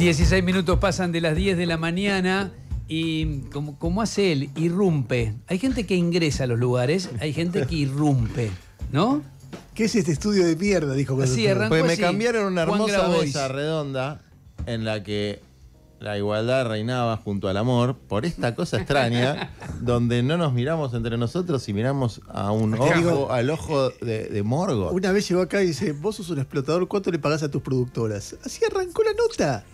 16 minutos pasan de las 10 de la mañana y como, hace él, irrumpe. Hay gente que ingresa a los lugares, hay gente que irrumpe, ¿no? ¿Qué es este estudio de pierna? Dijo que Pues me cambiaron una hermosa bolsa redonda en la que la igualdad reinaba junto al amor por esta cosa extraña donde no nos miramos entre nosotros y miramos a un ojo, al ojo de, Morgo. Una vez llegó acá y dice, vos sos un explotador, ¿cuánto le pagás a tus productoras? Así arrancó la nota.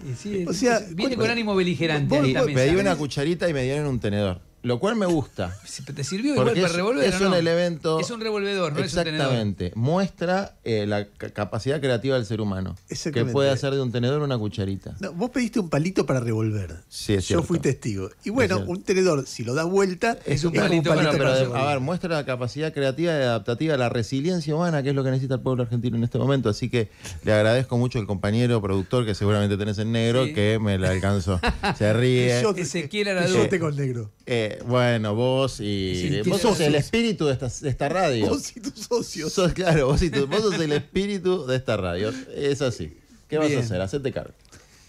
o sea, viene con ánimo beligerante. Me ahí una cucharita y me dieron un tenedor. Lo cual me gusta. Te sirvió igual para revolver. Es un no? elemento. Es un revolvedor, ¿no? Exactamente. Muestra eh, la capacidad creativa del ser humano. Que puede hacer de un tenedor una cucharita. vos pediste un palito para revolver. Sí, es Yo fui testigo. Y bueno, un tenedor, si lo da vuelta, es un, palito, para pero, A ver, muestra la capacidad creativa y adaptativa, la resiliencia humana, que es lo que necesita el pueblo argentino en este momento. Así que le agradezco mucho al compañero productor que seguramente tenés en negro, que me la alcanzó. Se ríe. Yo se Ezequiel Yo te con negro. Eh, bueno, vos y. Vos sos el espíritu de esta, radio. Vos y tus socios. claro, vos, y tu, vos sos el espíritu de esta radio. Es así. ¿Qué vas a hacer? Hacete cargo.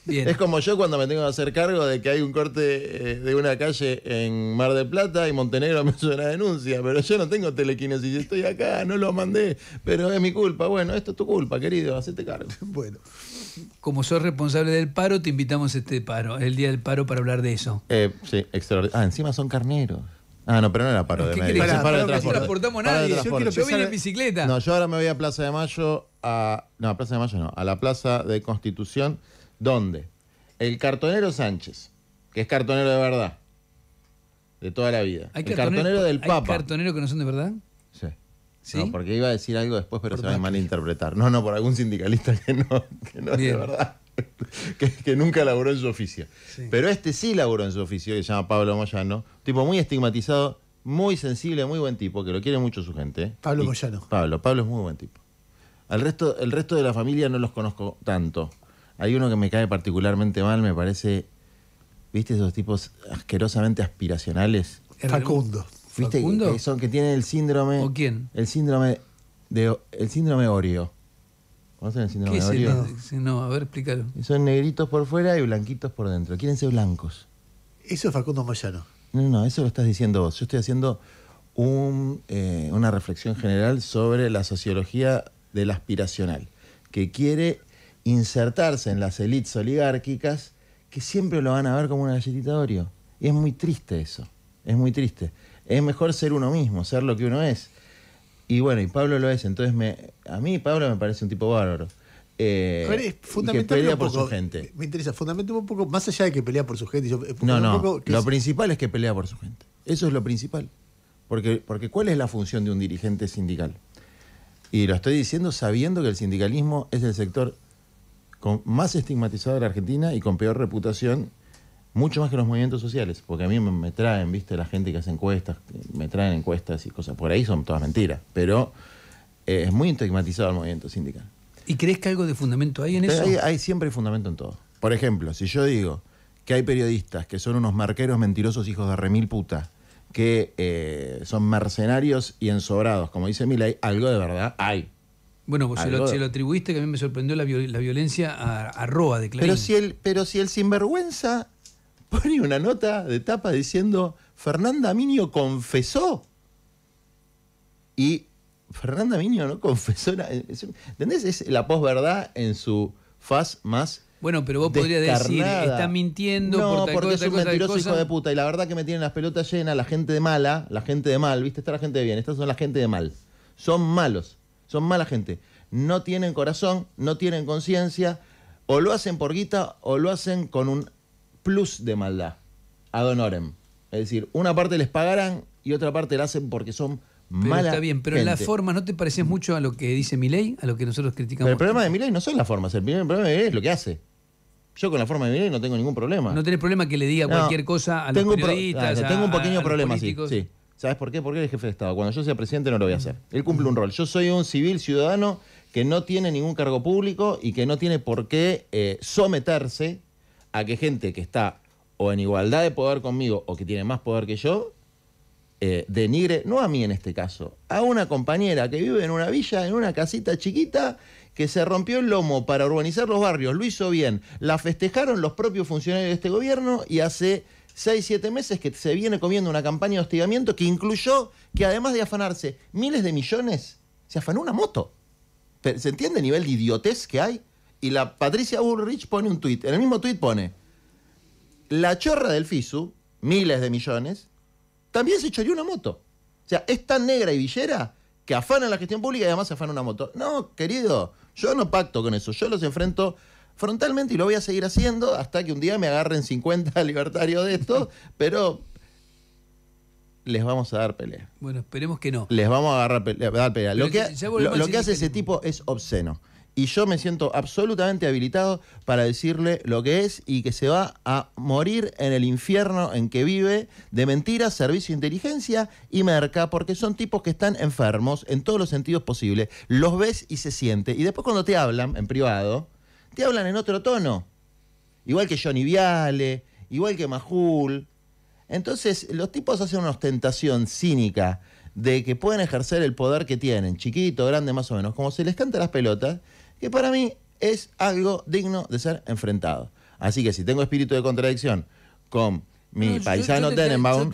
Es como yo cuando me tengo que hacer cargo de que hay un corte eh, de una calle en Mar de Plata y Montenegro me hizo una denuncia, pero yo no tengo telequinesis, estoy acá, no lo mandé, pero es mi culpa. Bueno, esto es tu culpa, querido, hacete cargo. Bueno como sos responsable del paro, te invitamos este paro, el día del paro, para hablar de eso. Eh, sí, extraordinario. Ah, encima son carneros. Ah, no, pero no era paro de medio. no transportamos nadie. Yo, quiero yo, en bicicleta. No, yo ahora me voy a Plaza de Mayo, a. No, a Plaza de Mayo no, a la Plaza de Constitución, donde el cartonero Sánchez, que es cartonero de verdad, de toda la vida. el cartonero, del ¿hay Papa. cartonero que no son de verdad? Sí. No, porque iba a decir algo después, pero se va a malinterpretar. No, no, por algún sindicalista que no, que de verdad. Que, nunca laburó en su oficio. Pero este sí laburó en su oficio, que se llama Pablo Moyano. Tipo muy estigmatizado, muy sensible, muy buen tipo, que lo quiere mucho su gente. ¿eh? Pablo Moyano. Pablo, Pablo es muy buen tipo. Al resto, el resto de la familia no los conozco tanto. Hay uno que me cae particularmente mal, me parece. ¿Viste esos tipos asquerosamente aspiracionales? Facundo. Que, son, que tienen el síndrome. ¿O quién? El síndrome de el síndrome Oreo. ¿Conocen el síndrome Oreo? no, a ver, explícalo. Son negritos por fuera y blanquitos por dentro. Quieren ser blancos. Eso es Facundo Mayano. No, no, eso lo estás diciendo vos. Yo estoy haciendo eh, una reflexión general sobre la sociología del aspiracional, que quiere insertarse en las élites oligárquicas que siempre lo van a ver como una galletita de Oreo. Y es muy triste eso, es muy triste es mejor ser uno mismo, ser lo que uno es. Y bueno, y Pablo lo es, entonces me, a mí Pablo me parece un tipo bárbaro. Eh, pelea por su gente. Me interesa, fundamentalmente un poco, más allá de que pelea por su gente. Eh, no, no, lo principal es que pelea por su gente. Eso es lo principal. Porque, porque ¿cuál es la función de un dirigente sindical? Y lo estoy diciendo sabiendo que el sindicalismo es el sector con más estigmatizado de la Argentina y con peor reputación mucho más que los movimientos sociales, porque a mí me, traen, viste, la gente que hace encuestas, me traen encuestas y cosas, por ahí son todas mentiras, pero eh, es muy estigmatizado el movimiento sindical. ¿Y crees que algo de fundamento hay en eso? Hay, siempre hay fundamento en todo. Por ejemplo, si yo digo que hay periodistas que son unos marqueros mentirosos hijos de remil puta, que eh, son mercenarios y ensobrados, como dice Milay, algo de verdad hay. Bueno, vos se lo, atribuiste, que a mí me sorprendió la, violencia a, a, Roa de Clarín. Pero si, él pero si el sinvergüenza pone una nota de tapa diciendo, Fernanda Minio confesó. Y Fernanda Minio no confesó ¿Entendés? Es la posverdad en su faz más bueno, pero vos podrías decir, está mintiendo no, porque es un mentiroso hijo de puta. Y la verdad que me tienen las pelotas llenas, la gente de mala, la gente de mal, ¿viste? Está la gente de bien, estas son la gente de mal. Son malos, son mala gente. No tienen corazón, no tienen conciencia, o lo hacen por guita o lo hacen con un plus de maldad, ad honorem. Es decir, una parte les pagarán y otra parte la hacen porque son malas. Está bien, pero en la forma, ¿no te pareces mucho a lo que dice ley a lo que nosotros criticamos? el problema de ley no son las formas, el problema de es lo que hace. Yo con la forma de ley no tengo ningún problema. No tenés problema que le diga cualquier cosa a los tengo periodistas. tengo un pequeño problema, sí, ¿Sabes por qué? Porque es jefe de Estado. Cuando yo sea presidente no lo voy a hacer. Él cumple un rol. Yo soy un civil ciudadano que no tiene ningún cargo público y que no tiene por qué eh, someterse a que gente que está o en igualdad de poder conmigo o que tiene más poder que yo, eh, denigre, no a mí en este caso, a una compañera que vive en una villa, en una casita chiquita, que se rompió el lomo para urbanizar los barrios, lo hizo bien, la festejaron los propios funcionarios de este gobierno y hace 6, 7 meses que se viene comiendo una campaña de hostigamiento que incluyó que además de afanarse miles de millones, se afanó una moto. ¿Se entiende el nivel de idiotez que hay? y la Patricia Bullrich pone un tuit. En el mismo tuit pone, la chorra del FISU, miles de millones, también se choreó una moto. O sea, es tan negra y villera que afana la gestión pública y además afana una moto. No, querido, yo no pacto con eso. Yo los enfrento frontalmente y lo voy a seguir haciendo hasta que un día me agarren 50 libertarios de esto, pero les vamos a dar pelea. Bueno, esperemos que no. Les vamos a agarrar dar pelea. lo que, lo que hace ese tipo es obsceno y yo me siento absolutamente habilitado para decirle lo que es y que se va a morir en el infierno en que vive de mentiras, servicio de inteligencia y merca, porque son tipos que están enfermos en todos los sentidos posibles. Los ves y se siente. Y después cuando te hablan en privado, te hablan en otro tono. Igual que Johnny Viale, igual que Majul. Entonces los tipos hacen una ostentación cínica de que pueden ejercer el poder que tienen, chiquito, grande, más o menos, como se les canta las pelotas, que para mí es algo digno de ser enfrentado. Así que si tengo espíritu de contradicción con mi paisano Tenenbaum,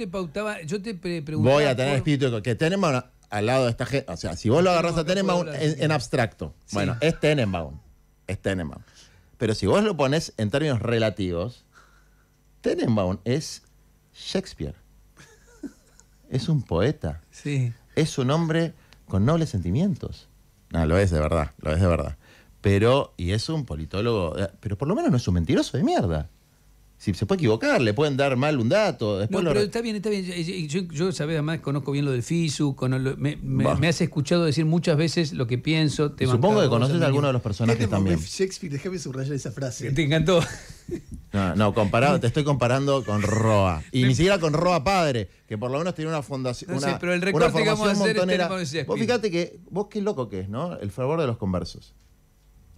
voy a tener espíritu que Tenenbaum al lado de esta gente, o sea, si vos lo agarras a Tenenbaum en, abstracto, bueno, es Tenenbaum, es Tenenbaum. Pero si vos lo pones en términos relativos, Tenenbaum es Shakespeare. Es un poeta. Sí. Es un hombre con nobles sentimientos. No, lo es de verdad, lo es de verdad pero, y es un politólogo, eh, pero por lo menos no es un mentiroso de mierda. Si se puede equivocar, le pueden dar mal un dato. Después no, pero está bien, está bien. Yo, yo además conozco bien lo del FISU, me, has escuchado decir muchas veces lo que pienso. Supongo que conoces a alguno de los personajes este también. Shakespeare, déjame subrayar esa frase. Te encantó. No, no, comparado, te estoy comparando con Roa. Y ni siquiera con Roa padre, que por lo menos tiene una fundación. pero el recorte que vamos a hacer montonera. Vos fíjate que, vos qué loco que es, ¿no? El favor de los conversos.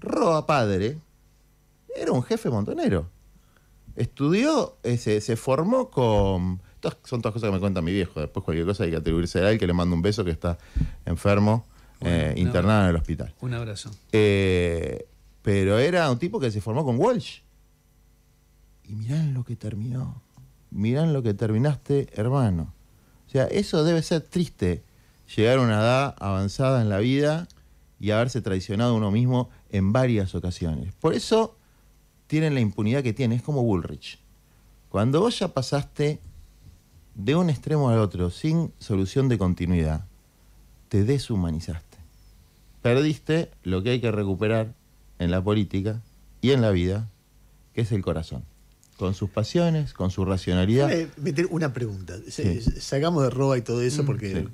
Roa Padre era un jefe montonero. Estudió, eh, se, formó con... son todas cosas que me cuenta mi viejo. Después cualquier cosa hay que atribuirse a él, que le mando un beso, que está enfermo, eh, internado en el hospital. Un abrazo. Eh, pero era un tipo que se formó con Walsh. Y mirá lo que terminó. miran lo que terminaste, hermano. O sea, eso debe ser triste, llegar a una edad avanzada en la vida y haberse traicionado a uno mismo en varias ocasiones. Por eso tienen la impunidad que tienen, es como Bullrich. Cuando vos ya pasaste de un extremo al otro sin solución de continuidad, te deshumanizaste. Perdiste lo que hay que recuperar en la política y en la vida, que es el corazón con sus pasiones, con su racionalidad. Eh, Meter una pregunta. Sacamos de roba y todo eso mm, porque,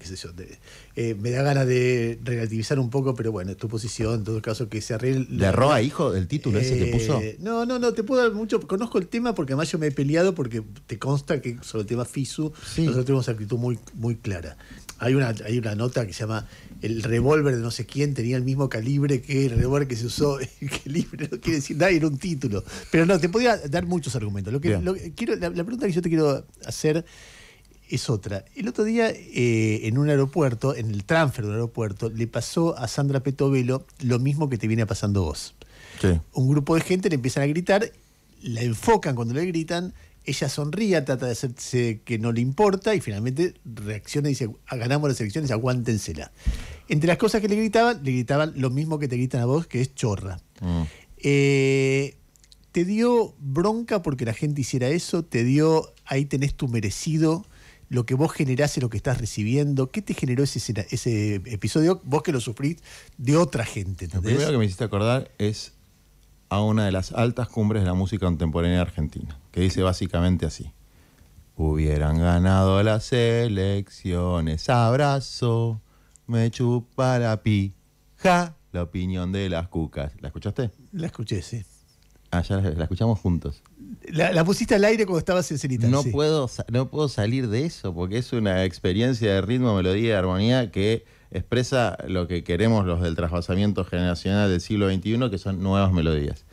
eh, me da ganas de relativizar un poco, pero bueno, tu posición, en todo caso, que se arregle. ¿De roba, hijo, del título ese que puso? Eh, no, no, no, te puedo dar mucho. Conozco el tema porque además yo me he peleado porque te consta que sobre el tema FISU nosotros tenemos actitud muy, muy clara. Hay una, hay una nota que se llama el revólver de no sé quién tenía el mismo calibre que el revólver que se usó. El calibre no quiere decir nada, era un título. Pero no, te podía dar muchos argumentos. Lo que, quiero, la, pregunta que yo te quiero hacer es otra. El otro día, eh, en un aeropuerto, en el transfer del aeropuerto, le pasó a Sandra Petovelo lo mismo que te viene pasando vos. Un grupo de gente le empiezan a gritar, la enfocan cuando le gritan, ella sonría, trata de hacerse que no le importa y finalmente reacciona y dice, ah, ganamos las elecciones, aguántensela. Entre las cosas que le gritaban, le gritaban lo mismo que te gritan a vos, que es chorra. Mm. Eh, ¿Te dio bronca porque la gente hiciera eso? ¿Te dio, ahí tenés tu merecido? Lo que vos generás es lo que estás recibiendo. ¿Qué te generó ese, episodio? Vos que lo sufrís de otra gente. Lo primero que me hiciste acordar es a una de las altas cumbres de la música contemporánea argentina que dice básicamente así. Hubieran ganado las elecciones, abrazo, me chupa la pija, la opinión de las cucas. ¿La escuchaste? La escuché, sí. Ah, ya la, escuchamos juntos. La, pusiste al aire cuando estabas en cenita. No, puedo, no puedo salir de eso, porque es una experiencia de ritmo, melodía y armonía que expresa lo que queremos los del trasvasamiento generacional del siglo XXI, que son nuevas melodías.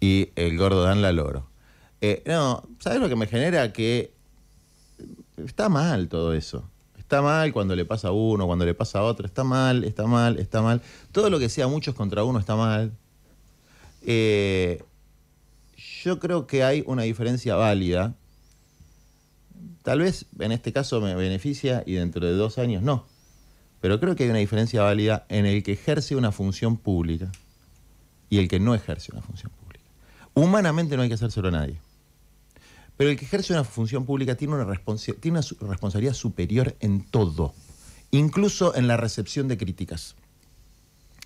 Y el gordo Dan la loro eh, no, ¿sabes lo que me genera? Que está mal todo eso. Está mal cuando le pasa a uno, cuando le pasa a otro. Está mal, está mal, está mal. Todo lo que sea muchos contra uno está mal. Eh, yo creo que hay una diferencia válida. Tal vez en este caso me beneficia y dentro de dos años no. Pero creo que hay una diferencia válida en el que ejerce una función pública y el que no ejerce una función pública. Humanamente no hay que hacérselo a nadie. Pero el que ejerce una función pública tiene una, tiene una responsabilidad superior en todo, incluso en la recepción de críticas.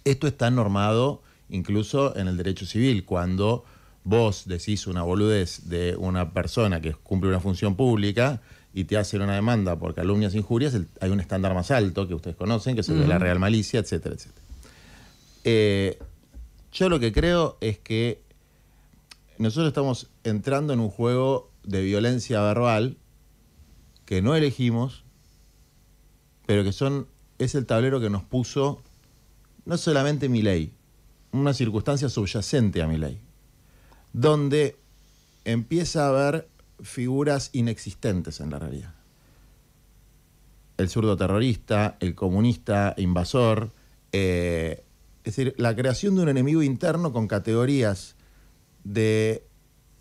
Esto está normado incluso en el derecho civil, cuando vos decís una boludez de una persona que cumple una función pública y te hacen una demanda por calumnias e injurias, hay un estándar más alto que ustedes conocen, que es el de la real malicia, etcétera, eh, yo lo que creo es que nosotros estamos entrando en un juego de violencia verbal que no elegimos, pero que son es el tablero que nos puso no solamente mi ley, una circunstancia subyacente a mi ley, donde empieza a haber figuras inexistentes en la realidad. El zurdo terrorista, el comunista invasor, eh, es decir, la creación de un enemigo interno con categorías de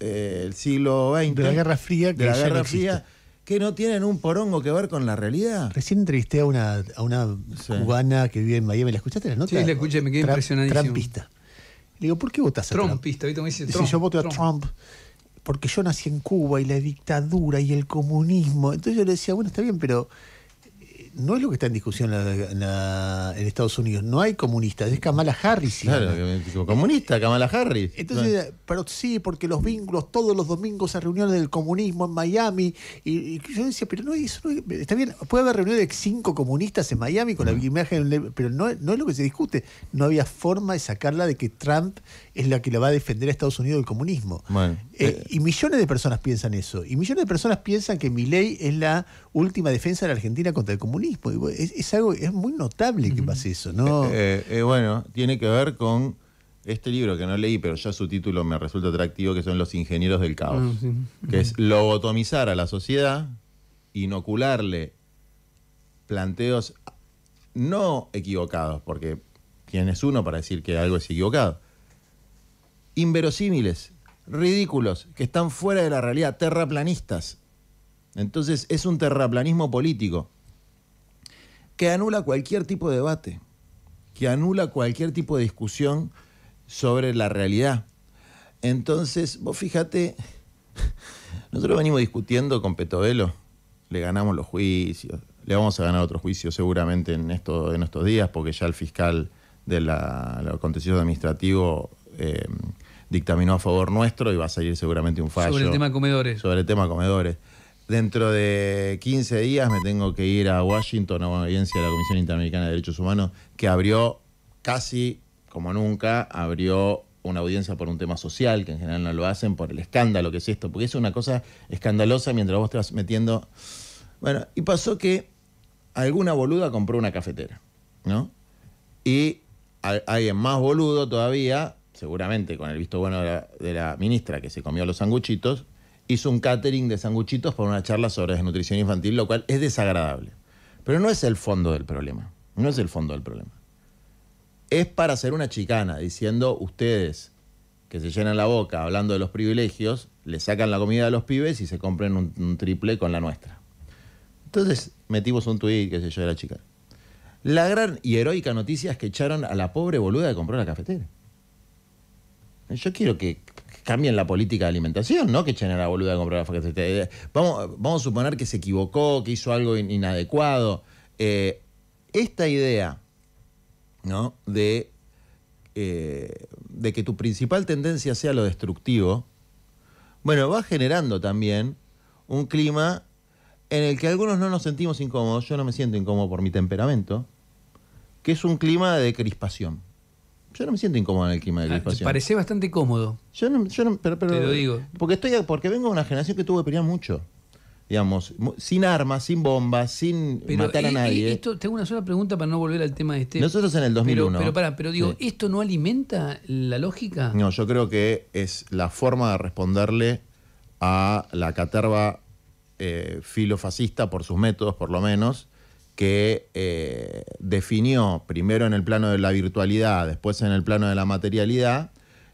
eh, el siglo XX. De la Guerra Fría. Que no Que no tienen un porongo que ver con la realidad. Recién entrevisté a una, a una cubana que vive en Miami. ¿La escuchaste la nota? Sí, la escuché, me quedé impresionadísimo. Trumpista. Le digo, ¿por qué votas a Trump? Trumpista, ahorita me dice Trump. yo voto a Trump porque yo nací en Cuba y la dictadura y el comunismo. Entonces yo le decía, bueno, está bien, pero no es lo que está en discusión en Estados Unidos. No hay comunistas, es Kamala Harris. Claro, comunista, Kamala Harris. Entonces, pero sí, porque los vínculos, todos los domingos a reuniones del comunismo en Miami. Y, yo decía, pero no es, eso. está bien, puede haber reuniones de cinco comunistas en Miami con la imagen, pero no, no es lo que se discute. No había forma de sacarla de que Trump es la que la va a defender a Estados Unidos del comunismo. Eh, eh, y millones de personas piensan eso. Y millones de personas piensan que mi ley es la última defensa de la Argentina contra el comunismo. es, algo, es muy notable que pase eso, ¿no? Eh, bueno, tiene que ver con este libro que no leí, pero ya su título me resulta atractivo, que son Los Ingenieros del Caos. Ah, que es lobotomizar a la sociedad, inocularle planteos no equivocados, porque tienes uno para decir que algo es equivocado inverosímiles, ridículos, que están fuera de la realidad, terraplanistas. Entonces es un terraplanismo político que anula cualquier tipo de debate, que anula cualquier tipo de discusión sobre la realidad. Entonces, vos fíjate, nosotros venimos discutiendo con Petovelo, le ganamos los juicios, le vamos a ganar otro juicio seguramente en, estos días, porque ya el fiscal de la, administrativo eh, dictaminó a favor nuestro y va a salir seguramente un fallo. Sobre el tema comedores. Sobre el tema comedores. Dentro de 15 días me tengo que ir a Washington a una audiencia de la Comisión Interamericana de Derechos Humanos que abrió casi como nunca, abrió una audiencia por un tema social, que en general no lo hacen, por el escándalo que es esto, porque es una cosa escandalosa mientras vos estás metiendo... Bueno, y pasó que alguna boluda compró una cafetera, ¿no? Y alguien más boludo todavía seguramente con el visto bueno de la, ministra que se comió los sanguchitos, hizo un catering de sanguchitos para una charla sobre desnutrición infantil, lo cual es desagradable. Pero no es el fondo del problema. No es el fondo del problema. Es para hacer una chicana, diciendo ustedes que se llenan la boca hablando de los privilegios, le sacan la comida a los pibes y se compren un, triple con la nuestra. Entonces metimos un tuit, que se yo, de la chica. La gran y heroica noticia es que echaron a la pobre boluda que compró la cafetera. Yo quiero que cambien la política de alimentación, ¿no? Que echen a la boluda de comprar la este, eh, Vamos, a suponer que se equivocó, que hizo algo inadecuado. Eh, esta idea, De, eh, de que tu principal tendencia sea lo destructivo, bueno, va generando también un clima en el que algunos no nos sentimos incómodos, yo no me siento incómodo por mi temperamento, que es un clima de crispación. Yo no me siento incómodo en el clima de Me ah, Parece bastante cómodo. Yo no, yo no pero, Te lo digo. Porque, estoy, porque vengo de una generación que tuvo que pelear mucho. Digamos, sin armas, sin bombas, sin matar a eh, nadie. Eh, esto, tengo una sola pregunta para no volver al tema de este. Nosotros en el 2001. Pero, pero pará, pero digo, ¿esto no alimenta la lógica? No, yo creo que es la forma de responderle a la caterva eh, filofascista por sus métodos, por lo menos, que eh, definió primero en el plano de la virtualidad, después en el plano de la materialidad,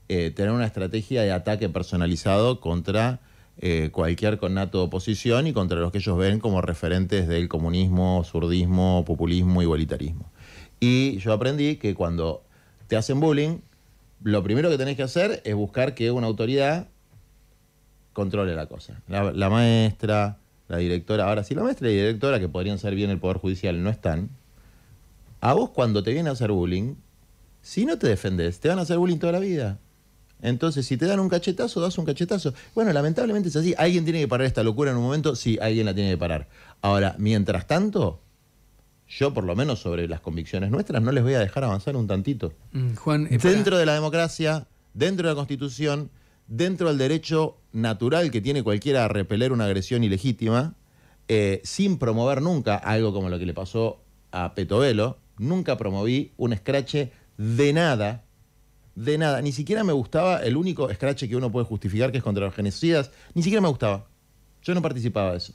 eh, tener una estrategia de ataque personalizado contra eh, cualquier connato de oposición y contra los que ellos ven como referentes del comunismo, surdismo, populismo, igualitarismo. Y yo aprendí que cuando te hacen bullying, lo primero que tenés que hacer es buscar que una autoridad controle la cosa. la maestra, la directora, ahora si la maestra y la directora, que podrían ser bien el Poder Judicial, no están, a vos cuando te viene a hacer bullying, si no te defendés, te van a hacer bullying toda la vida. Entonces, si te dan un cachetazo, das un cachetazo. Bueno, lamentablemente es así. Alguien tiene que parar esta locura en un momento. Sí, alguien la tiene que parar. Ahora, mientras tanto, yo por lo menos sobre las convicciones nuestras no les voy a dejar avanzar un tantito. Mm, Juan, eh, dentro de la democracia, dentro de la Constitución, dentro del derecho natural que tiene cualquiera a repeler una agresión ilegítima, eh, sin promover nunca algo como lo que le pasó a Petovelo, nunca promoví un escrache de nada, de nada. Ni siquiera me gustaba el único escrache que uno puede justificar, que es contra los genocidas, ni siquiera me gustaba. Yo no participaba de eso.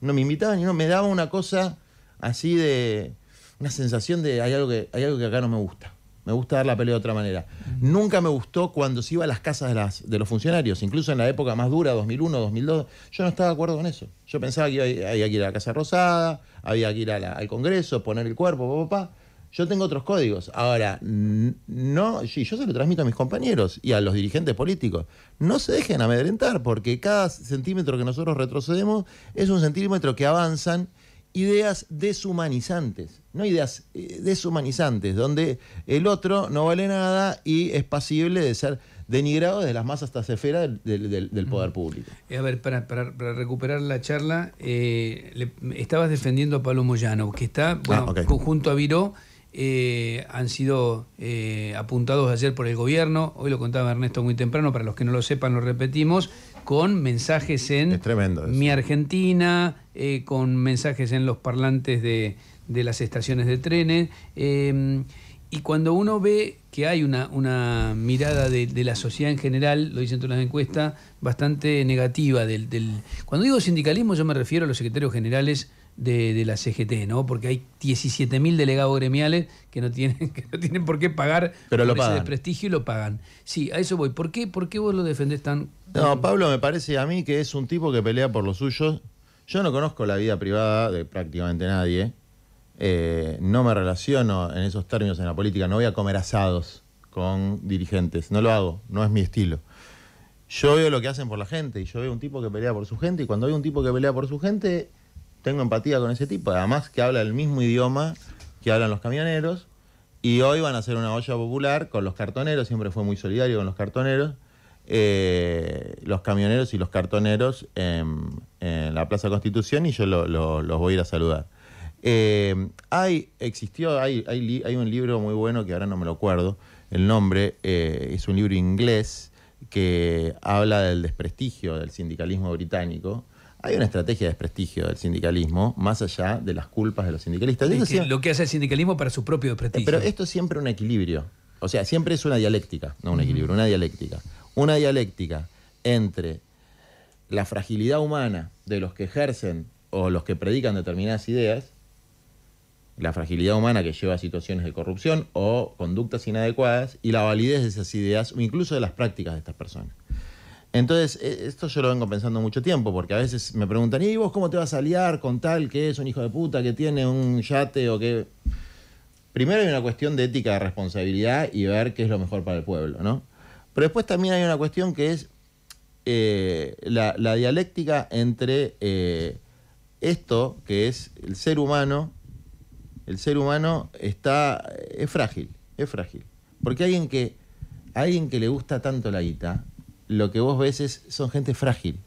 No me invitaban, no, me daba una cosa así de, una sensación de hay algo que, hay algo que acá no me gusta. Me gusta dar la pelea de otra manera. Nunca me gustó cuando se iba a las casas de, las, de los funcionarios, incluso en la época más dura, 2001, 2002. Yo no estaba de acuerdo con eso. Yo pensaba que había, que ir a la Casa Rosada, había que ir al Congreso, poner el cuerpo, papá. Yo tengo otros códigos. Ahora, no, sí, yo se lo transmito a mis compañeros y a los dirigentes políticos. No se dejen amedrentar, porque cada centímetro que nosotros retrocedemos es un centímetro que avanzan ideas deshumanizantes, no ideas eh, deshumanizantes, donde el otro no vale nada y es pasible de ser denigrado desde las masas hasta esfera del, del, poder público. Eh, a ver, para, recuperar la charla, eh, estabas defendiendo a Pablo Moyano, que está, ah, bueno, a Viró, han sido apuntados ayer por el gobierno, hoy lo contaba Ernesto muy temprano, para los que no lo sepan lo repetimos, con mensajes en Mi Argentina, eh, con mensajes en los parlantes de, las estaciones de trenes. Em, y cuando uno ve que hay una, mirada de, la sociedad en general, lo dicen todas las encuestas, bastante negativa del, del... Cuando digo sindicalismo yo me refiero a los secretarios generales de, la CGT, ¿no? Porque hay 17.000 delegados gremiales que no tienen, que no tienen por qué pagar por ese desprestigio y lo pagan. Sí, a eso voy. ¿Por qué, por qué vos lo defendés tan.? No, Pablo, me parece a mí que es un tipo que pelea por los suyos. Yo no conozco la vida privada de prácticamente nadie. Eh, no me relaciono en esos términos en la política. No voy a comer asados con dirigentes. No lo hago. No es mi estilo. Yo veo lo que hacen por la gente y yo veo un tipo que pelea por su gente y cuando hay un tipo que pelea por su gente tengo empatía con ese tipo, además que habla el mismo idioma que hablan los camioneros, y hoy van a hacer una olla popular con los cartoneros, siempre fue muy solidario con los cartoneros, eh, los camioneros y los cartoneros en, la Plaza Constitución, y yo los voy a ir a saludar. Eh, hay, existió, hay, un libro muy bueno que ahora no me lo acuerdo, el nombre, eh, es un libro inglés que habla del desprestigio del sindicalismo británico hay una estrategia de desprestigio del sindicalismo más allá de las culpas de los sindicalistas. lo que hace el sindicalismo para su propio eh, desprestigio. Pero esto es siempre un equilibrio. O sea, siempre es una dialéctica, no un equilibrio, una dialéctica. Una dialéctica entre la fragilidad humana de los que ejercen o los que predican determinadas ideas, la fragilidad humana que lleva a situaciones de corrupción o conductas inadecuadas, y la validez de esas ideas o incluso de las prácticas de estas personas. Entonces, e, esto yo lo vengo pensando mucho tiempo, porque a veces me preguntan, ¿y vos cómo te vas a liar con tal que es un hijo de puta, que tiene un yate o que... Primero hay una cuestión de ética de responsabilidad y ver qué es lo mejor para el pueblo, ¿no? Pero después también hay una cuestión que es eh, la, dialéctica entre eh, esto, que es el ser humano, el ser humano está, es frágil, es frágil. Porque alguien que, alguien que le gusta tanto la guita, lo que vos ves es, son gente frágil.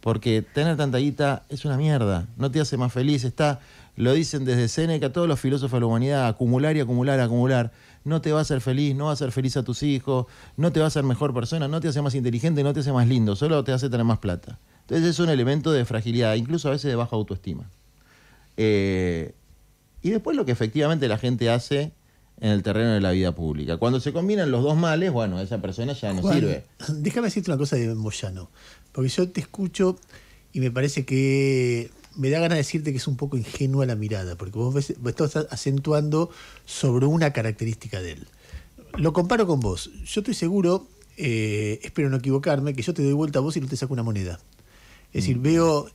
Porque tener tanta guita es una mierda, no te hace más feliz, está, lo dicen desde Seneca, todos los filósofos de la humanidad, acumular y acumular, acumular, no te va a hacer feliz, no va a hacer feliz a tus hijos, no te va a hacer mejor persona, no te hace más inteligente, no te hace más lindo, solo te hace tener más plata. Entonces es un elemento de fragilidad, incluso a veces de baja autoestima. Eh, y después lo que efectivamente la gente hace en el terreno de la vida pública. Cuando se combinan los dos males, bueno, esa persona ya no sirve. Déjame decirte una cosa de Moyano, porque yo te escucho y me parece que me da ganas de decirte que es un poco ingenua la mirada, porque vos, estás acentuando sobre una característica de él. Lo comparo con vos. Yo estoy seguro, eh, espero no equivocarme, que yo te doy vuelta a vos y no te saco una moneda. Es decir, mm. veo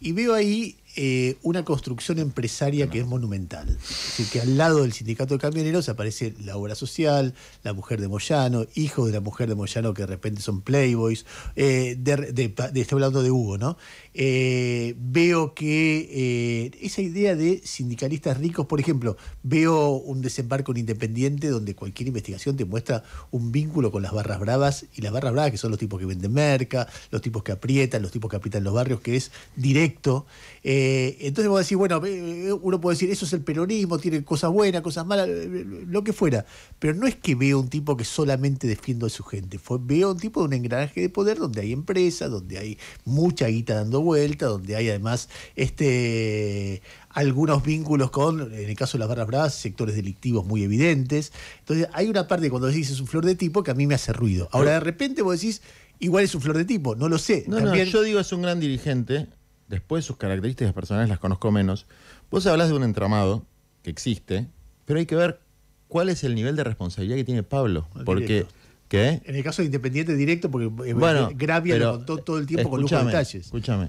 y veo ahí eh, una construcción empresaria que es monumental. Es decir, que al lado del sindicato de camioneros aparece la obra social, la mujer de Moyano, hijos de la mujer de Moyano que de repente son playboys. Eh, de, estoy hablando de Hugo, ¿no? Eh, veo que esa idea de sindicalistas ricos, por ejemplo, veo un desembarco en Independiente donde cualquier investigación te muestra un vínculo con las barras bravas y las barras bravas que son los tipos que venden merca, los tipos que aprietan, los tipos que aprietan los barrios, que es directo. Eh, eh, entonces vos decís, bueno, eh, eh, uno puede decir, eso es el peronismo, tiene cosas buenas, cosas malas, lo que fuera. Pero no es que veo un tipo que solamente defiendo a su gente, veo un tipo de un engranaje de poder donde hay empresas, donde hay mucha guita dando vuelta, donde hay además este algunos vínculos con, en el caso de las barras bravas, sectores delictivos muy evidentes. Entonces, hay una parte cuando decís es un flor de tipo que a mí me hace ruido. Ahora, de repente vos decís, igual es un flor de tipo, no lo sé. También... yo digo es un gran dirigente, después sus características personales las conozco menos. Vos hablas de un entramado que existe, pero hay que ver cuál es el nivel de responsabilidad que tiene Pablo. porque. En el caso de Independiente directo, porque eh, eh, bueno, Gravia lo contó todo el tiempo con lujo detalles. Escúchame,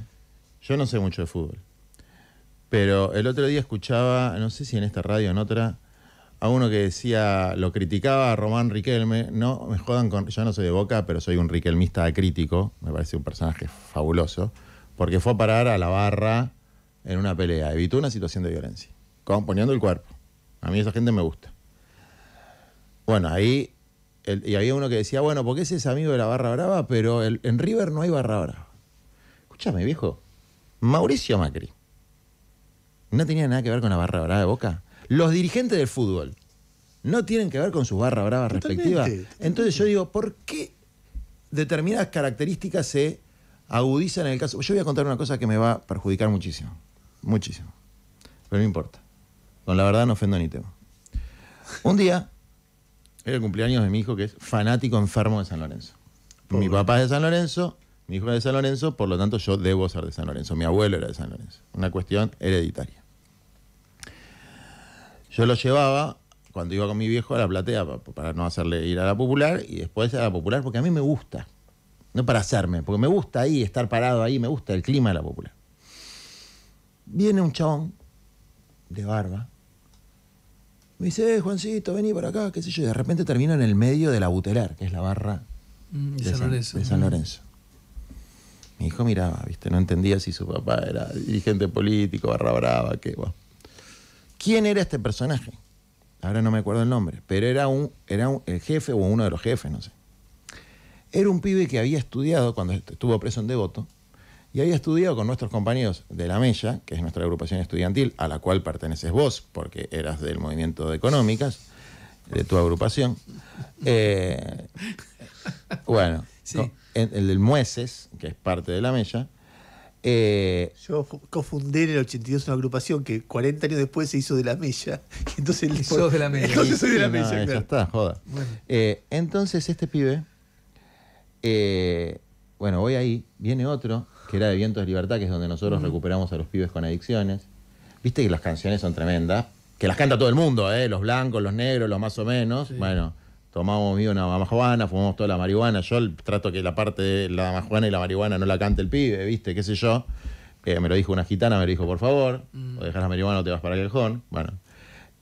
yo no sé mucho de fútbol. Pero el otro día escuchaba, no sé si en esta radio o en otra, a uno que decía, lo criticaba a Román Riquelme. No, me jodan con. Yo no soy de boca, pero soy un riquelmista crítico. Me parece un personaje fabuloso porque fue a parar a la barra en una pelea, evitó una situación de violencia, Componiendo el cuerpo. A mí esa gente me gusta. Bueno, ahí, y había uno que decía, bueno, porque ese es amigo de la barra brava, pero en River no hay barra brava. Escúchame, viejo, Mauricio Macri no tenía nada que ver con la barra brava de Boca. Los dirigentes del fútbol no tienen que ver con sus barra brava respectivas? Entonces yo digo, ¿por qué determinadas características se Agudiza en el caso. Yo voy a contar una cosa que me va a perjudicar muchísimo. Muchísimo. Pero no importa. Con la verdad no ofendo ni tema Un día, era el cumpleaños de mi hijo que es fanático enfermo de San Lorenzo. Mi papá es de San Lorenzo, mi hijo es de San Lorenzo, por lo tanto yo debo ser de San Lorenzo. Mi abuelo era de San Lorenzo. Una cuestión hereditaria. Yo lo llevaba cuando iba con mi viejo a la platea para no hacerle ir a la popular y después a la popular porque a mí me gusta no para hacerme, porque me gusta ahí, estar parado ahí, me gusta el clima de la popular. Viene un chabón de barba, me dice, eh, Juancito, vení para acá, qué sé yo, y de repente termino en el medio de la Butelar, que es la barra mm, de, San, Lorenzo. Mi hijo miraba, viste, no entendía si su papá era dirigente político, barra brava, qué ¿Quién era este personaje? Ahora no me acuerdo el nombre, pero era un, era un, el jefe o uno de los jefes, no sé. Era un pibe que había estudiado cuando estuvo preso en Devoto y había estudiado con nuestros compañeros de la Mella, que es nuestra agrupación estudiantil, a la cual perteneces vos, porque eras del movimiento de económicas, de tu agrupación. Eh, bueno, el del Mueces, que es parte de la Mella. Eh, Yo cofundé en el 82 una agrupación que 40 años después se hizo de la mella. entonces, el, de la mella. soy de la mella. está, joda. Eh, entonces este pibe eh, bueno, voy ahí, viene otro, que era de Vientos de Libertad, que es donde nosotros recuperamos a los pibes con adicciones. Viste que las canciones son tremendas, que las canta todo el mundo, ¿eh? los blancos, los negros, los más o menos. Bueno, tomamos mío una marihuana, fumamos toda la marihuana. Yo trato que la parte de la damajuana y la marihuana no la cante el pibe, ¿viste? ¿Qué sé yo? Eh, me lo dijo una gitana, me lo dijo, por favor, mm. o la marihuana o te vas para el cajón. Bueno,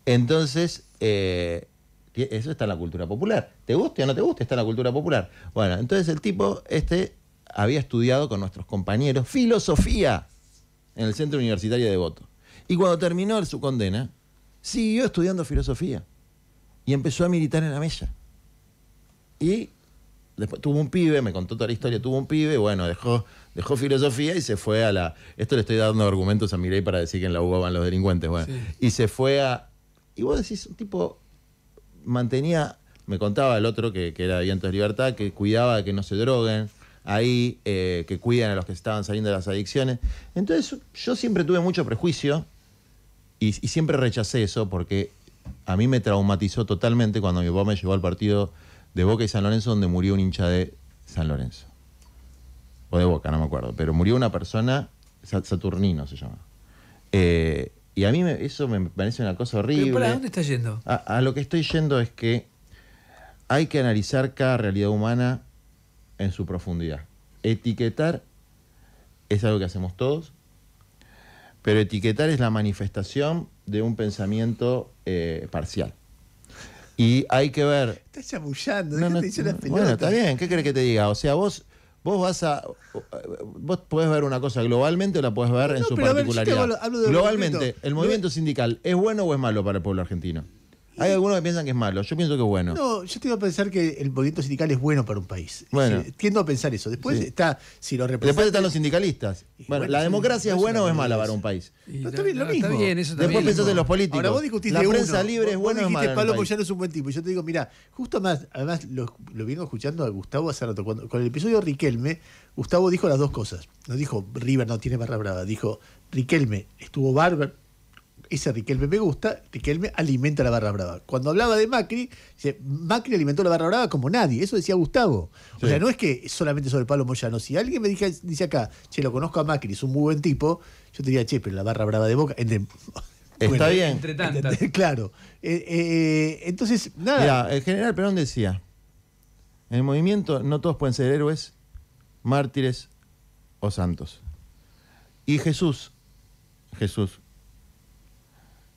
entonces eh, eso está en la cultura popular. ¿Te guste o no te guste? Está en la cultura popular. Bueno, entonces el tipo este había estudiado con nuestros compañeros filosofía en el Centro Universitario de Voto. Y cuando terminó su condena, siguió estudiando filosofía y empezó a militar en la mesa. Y después tuvo un pibe, me contó toda la historia, tuvo un pibe, bueno, dejó, dejó filosofía y se fue a la... Esto le estoy dando argumentos a Mirei para decir que en la UBA van los delincuentes, Y se fue a... Y vos decís, un tipo mantenía, me contaba el otro que, que era Vientos Libertad, que cuidaba de que no se droguen, ahí, eh, que cuidan a los que estaban saliendo de las adicciones. Entonces yo siempre tuve mucho prejuicio y, siempre rechacé eso porque a mí me traumatizó totalmente cuando mi papá me llevó al partido de Boca y San Lorenzo donde murió un hincha de San Lorenzo. O de Boca, no me acuerdo, pero murió una persona, Saturnino se llama. Eh, y a mí eso me parece una cosa horrible. ¿Pero para dónde está yendo? A, lo que estoy yendo es que hay que analizar cada realidad humana en su profundidad. Etiquetar es algo que hacemos todos, pero etiquetar es la manifestación de un pensamiento eh, parcial. Y hay que ver. Estás chamullando, no, las Bueno, está bien, ¿qué crees que te diga? O sea, vos Vos vas a. Vos podés ver una cosa globalmente o la podés ver en su particularidad. globalmente, ¿el movimiento sindical es bueno o es malo para el pueblo argentino? Hay algunos que piensan que es malo, yo pienso que es bueno. No, yo tiendo a pensar que el movimiento sindical es bueno para un país. Bueno. tiendo a pensar eso. Después está, si lo representan... Después están los sindicalistas. Bueno, la democracia es buena o es mala para un país. está bien, lo mismo. Está bien, eso Después pensás en los políticos. Ahora vos discutiste La prensa libre es buena o es mala. Pablo no es un buen tipo. yo te digo, mira, justo más, además lo, lo vengo escuchando a Gustavo hace rato. con el episodio de Riquelme, Gustavo dijo las dos cosas. No dijo River no tiene barra brava. Dijo Riquelme estuvo bárbaro ese Riquelme me gusta, Riquelme alimenta la barra brava. Cuando hablaba de Macri, dice, Macri alimentó la barra brava como nadie, eso decía Gustavo. O sea, no es que solamente sobre Pablo Moyano, si alguien me dice acá, che, lo conozco a Macri, es un muy buen tipo, yo te diría, che, pero la barra brava de Boca, Está bien. Entre tantas. Claro. Eh, eh, entonces, nada. el general Perón decía, en el movimiento no todos pueden ser héroes, mártires o santos. Y Jesús, Jesús,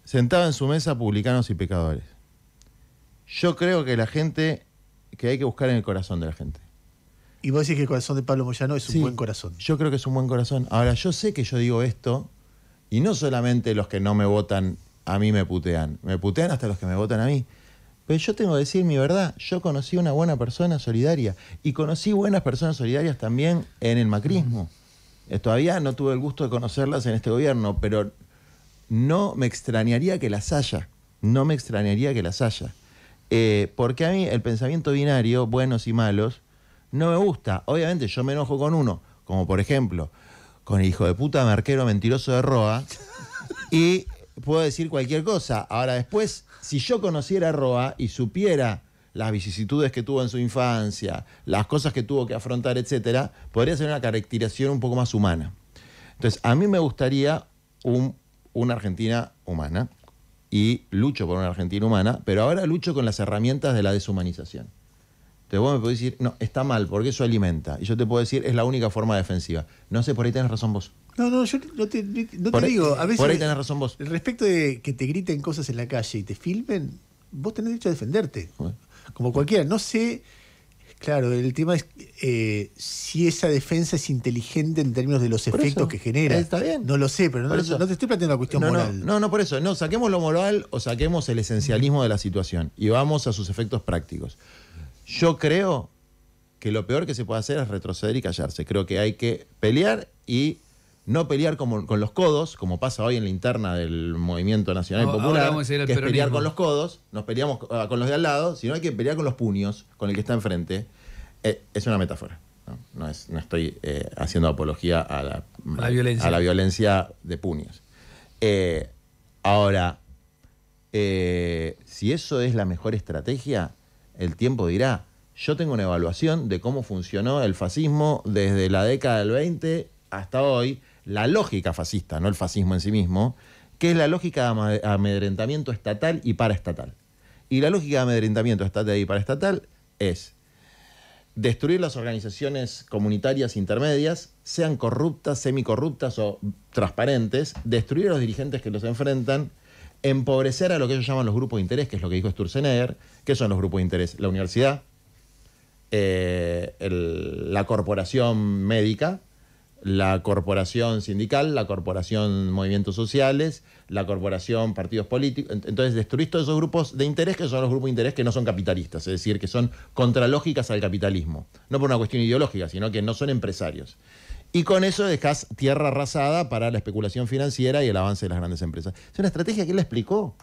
sentado en su mesa publicanos y pecadores. Yo creo que la gente, que hay que buscar en el corazón de la gente. Y vos decís que el corazón de Pablo Moyano es un buen corazón. Yo creo que es un buen corazón. Ahora, yo sé que yo digo esto, y no solamente los que no me votan a mí me putean, me putean hasta los que me votan a mí. Pero yo tengo que decir mi verdad, yo conocí una buena persona solidaria y conocí buenas personas solidarias también en el macrismo. Todavía no tuve el gusto de conocerlas en este gobierno, pero no me extrañaría que las haya. No me extrañaría que las haya. Eh, porque a mí el pensamiento binario, buenos y malos, no me gusta. Obviamente yo me enojo con uno, como por ejemplo, con el hijo de puta marquero mentiroso de Roa, y puedo decir cualquier cosa. Ahora después, si yo conociera a Roa y supiera las vicisitudes que tuvo en su infancia, las cosas que tuvo que afrontar, etcétera, podría ser una caracterización un poco más humana. Entonces, a mí me gustaría un una Argentina humana y lucho por una Argentina humana, pero ahora lucho con las herramientas de la deshumanización. Entonces vos me podés decir, no, está mal, porque eso alimenta. Y yo te puedo decir, es la única forma defensiva. No sé, por ahí tenés razón vos. No, no, yo no te, digo. por ahí tenés razón vos. Respecto de que te griten cosas en la calle y te filmen, vos tenés derecho a defenderte. Como cualquiera. No sé Claro, el tema es eh, si esa defensa es inteligente en términos de los efectos que genera. No lo sé, pero no, te estoy planteando la cuestión moral. no, no, por eso. No, saquemos lo moral o saquemos el esencialismo de la situación y vamos a sus efectos prácticos. Yo creo que lo peor que se puede hacer es retroceder y callarse. Creo que hay que pelear y no pelear con los codos, como pasa hoy en la interna del Movimiento Nacional ah, Popular, que pelear con los codos, nos peleamos ah, con los de al lado, sino hay que pelear con los puños, con el que está enfrente. Eh, es una metáfora. No, estoy eh, haciendo apología a la, violencia. a la violencia de puños. Eh, ahora, si eso es la mejor estrategia, el tiempo dirá. Yo tengo una evaluación de cómo funcionó el fascismo desde la década del 20 hasta hoy la lógica fascista, no el fascismo en sí mismo, que es la lógica de amedrentamiento estatal y paraestatal. Y la lógica de amedrentamiento estatal y paraestatal es destruir las organizaciones comunitarias intermedias, sean corruptas, semicorruptas o transparentes, destruir a los dirigentes que los enfrentan, empobrecer a lo que ellos llaman los grupos de interés, que es lo que dijo Sturzenegger, que son los grupos de interés, la universidad, eh, la corporación médica, la corporación sindical, la corporación movimientos sociales, la corporación partidos políticos. Entonces destruís todos esos grupos de interés que son los grupos de interés que no son capitalistas, es decir, que son contralógicas al capitalismo. No por una cuestión ideológica, sino que no son empresarios. Y con eso dejas tierra arrasada para la especulación financiera y el avance de las grandes empresas. Es una estrategia que él explicó.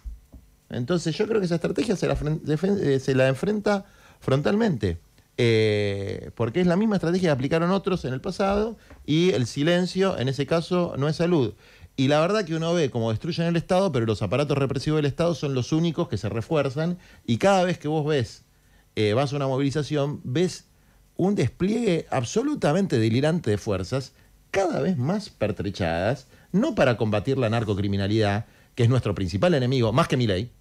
Entonces yo creo que esa estrategia se la eh, enfrenta frontalmente. Eh, porque es la misma estrategia que aplicaron otros en el pasado y el silencio en ese caso no es salud. Y la verdad que uno ve cómo destruyen el Estado, pero los aparatos represivos del Estado son los únicos que se refuerzan y cada vez que vos ves, eh, vas a una movilización, ves un despliegue absolutamente delirante de fuerzas cada vez más pertrechadas, no para combatir la narcocriminalidad, que es nuestro principal enemigo, más que mi ley,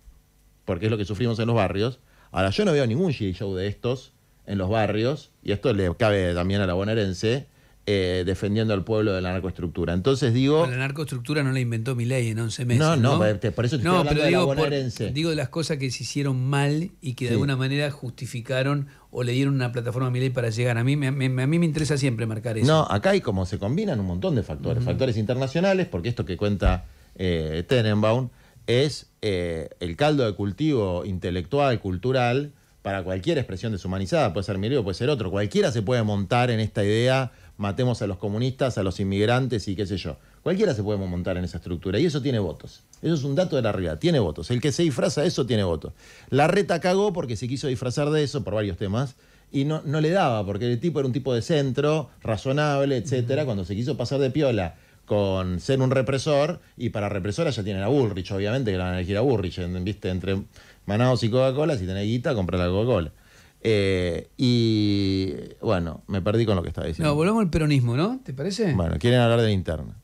porque es lo que sufrimos en los barrios. Ahora, yo no veo ningún show de estos en los barrios, y esto le cabe también a la bonaerense, eh, defendiendo al pueblo de la narcoestructura. Entonces digo. la narcoestructura no la inventó mi ley en 11 meses. No, no, ¿no? por este, eso te no, hablando digo, de la bonaerense. digo las cosas que se hicieron mal y que de alguna manera justificaron o le dieron una plataforma a mi ley para llegar. A mí a mí me interesa siempre marcar eso. No, acá hay como se combinan un montón de factores. Factores internacionales, porque esto que cuenta eh, Tenenbaum es eh, el caldo de cultivo intelectual, cultural para cualquier expresión deshumanizada, puede ser Mileo, puede ser otro, cualquiera se puede montar en esta idea, matemos a los comunistas, a los inmigrantes y qué sé yo. Cualquiera se puede montar en esa estructura y eso tiene votos. Eso es un dato de la realidad, tiene votos. El que se disfraza eso tiene votos. La reta cagó porque se quiso disfrazar de eso por varios temas y no, no le daba, porque el tipo era un tipo de centro, razonable, etcétera, cuando se quiso pasar de piola con ser un represor, y para represora ya tienen a Bullrich, obviamente, que la van a elegir a Bullrich, ¿viste? Entre manos y Coca-Cola, si tenés guita, comprar la Coca-Cola. Eh, y bueno, me perdí con lo que estaba diciendo. No, volvamos al peronismo, ¿no? ¿Te parece? Bueno, quieren hablar de la interna.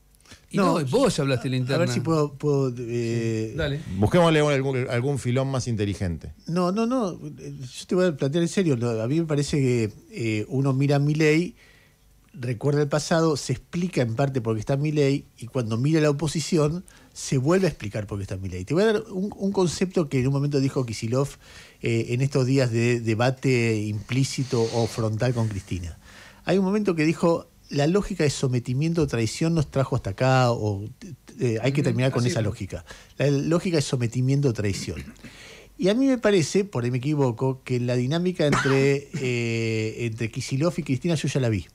no, vos hablaste de la interna. A ver si puedo. Eh, dale. Busquémosle algún, filón más inteligente. No, no, no. Yo te voy a plantear en serio. A mí me parece que eh, uno mira mi ley, recuerda el pasado, se explica en parte porque está mi ley, y cuando mira la oposición, se vuelve a explicar por qué está ley Te voy a dar un, concepto que en un momento dijo Kisilov eh, en estos días de debate implícito o frontal con Cristina. Hay un momento que dijo, la lógica de sometimiento o traición nos trajo hasta acá, o eh, hay que terminar con esa lógica. La lógica de sometimiento o traición. Y a mí me parece, por ahí me equivoco, que la dinámica entre, eh, entre Kisilov y Cristina yo ya la vi.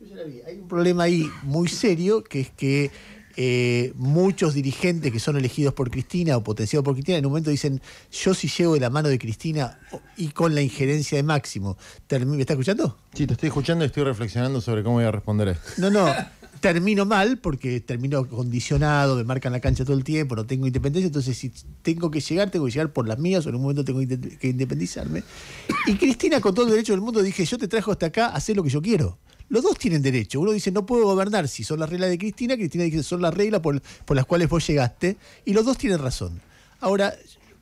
Yo ya la vi. Hay un problema ahí muy serio, que es que eh, muchos dirigentes que son elegidos por Cristina o potenciados por Cristina, en un momento dicen, yo si llego de la mano de Cristina y con la injerencia de Máximo, ¿me estás escuchando? Sí, te estoy escuchando y estoy reflexionando sobre cómo voy a responder esto. No, no. termino mal porque termino condicionado, me marcan la cancha todo el tiempo, no tengo independencia, entonces si tengo que llegar, tengo que llegar por las mías o en un momento tengo que independizarme. Y Cristina, con todo el derecho del mundo, dije, yo te trajo hasta acá, hacer lo que yo quiero los dos tienen derecho. Uno dice, no puedo gobernar si son las reglas de Cristina, Cristina dice, son las reglas por, las cuales vos llegaste, y los dos tienen razón. Ahora,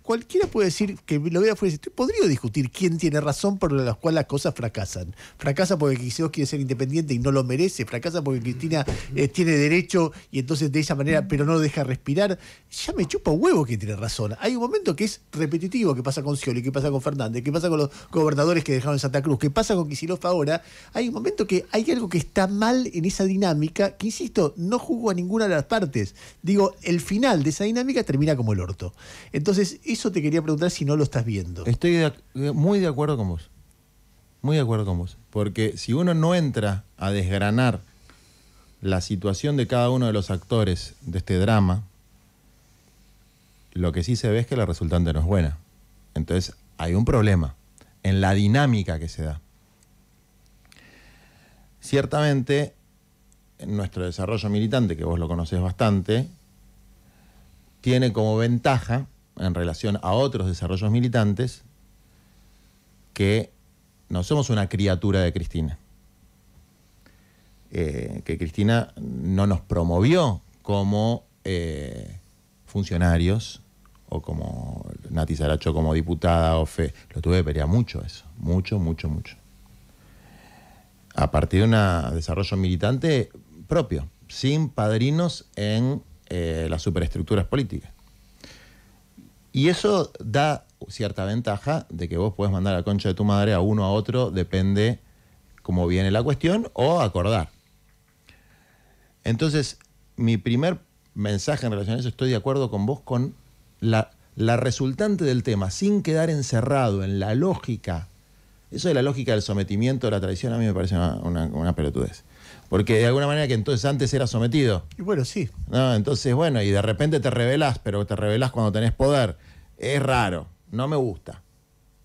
cualquiera puede decir que lo vea fuera estoy podría discutir quién tiene razón por la cual las cosas fracasan. Fracasa porque Quiseo quiere ser independiente y no lo merece, fracasa porque Cristina eh, tiene derecho y entonces de esa manera, pero no deja respirar. Ya me chupa huevo que tiene razón. Hay un momento que es repetitivo, que pasa con Scioli, que pasa con Fernández, que pasa con los gobernadores que dejaron Santa Cruz, que pasa con Kicillof ahora. Hay un momento que hay algo que está mal en esa dinámica, que insisto, no jugó a ninguna de las partes. Digo, el final de esa dinámica termina como el orto. Entonces, eso te quería preguntar si no lo estás viendo. Estoy muy de acuerdo con vos. Muy de acuerdo con vos. Porque si uno no entra a desgranar la situación de cada uno de los actores de este drama, lo que sí se ve es que la resultante no es buena. Entonces hay un problema en la dinámica que se da. Ciertamente, nuestro desarrollo militante, que vos lo conocés bastante, tiene como ventaja en relación a otros desarrollos militantes que no somos una criatura de Cristina. Eh, que Cristina no nos promovió como eh, funcionarios o como Nati Saracho como diputada o fe. Lo tuve que pelear mucho eso, mucho, mucho, mucho. A partir de un desarrollo militante propio, sin padrinos en eh, las superestructuras políticas. Y eso da cierta ventaja de que vos puedes mandar la concha de tu madre a uno a otro, depende cómo viene la cuestión, o acordar. Entonces, mi primer mensaje en relación a eso, estoy de acuerdo con vos con la, resultante del tema, sin quedar encerrado en la lógica. Eso de la lógica del sometimiento, de la traición, a mí me parece una, una, pelotudez. Porque de alguna manera que entonces antes era sometido. Y bueno, sí. entonces, bueno, y de repente te revelás, pero te revelás cuando tenés poder. Es raro, no me gusta,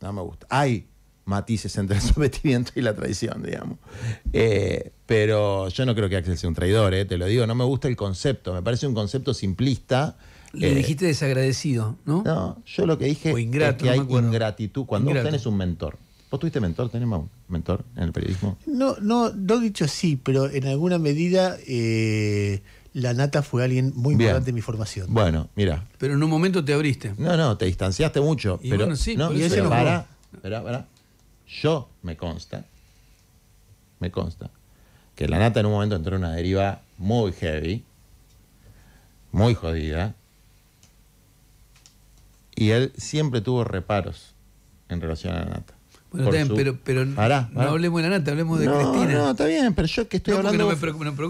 no me gusta. Hay matices entre el sometimiento y la traición, digamos. Eh, pero yo no creo que Axel sea un traidor, eh, te lo digo, no me gusta el concepto, me parece un concepto simplista. Le eh, dijiste desagradecido, ¿no? No, yo lo que dije es que hay ingratitud cuando tienes un mentor. ¿Vos tuviste mentor? ¿Tenés un mentor en el periodismo? No, no, no dicho sí, pero en alguna medida la nata fue alguien muy importante en mi formación. Bueno, mira. Pero en un momento te abriste. No, no, te distanciaste mucho. pero, bueno, sí, no, para, Yo me consta, me consta, que la nata en un momento entró en una deriva muy heavy, muy jodida, y él siempre tuvo reparos en relación a la nata pero, pero no hablemos de la nata, hablemos de Cristina. No, está bien, pero yo que estoy hablando.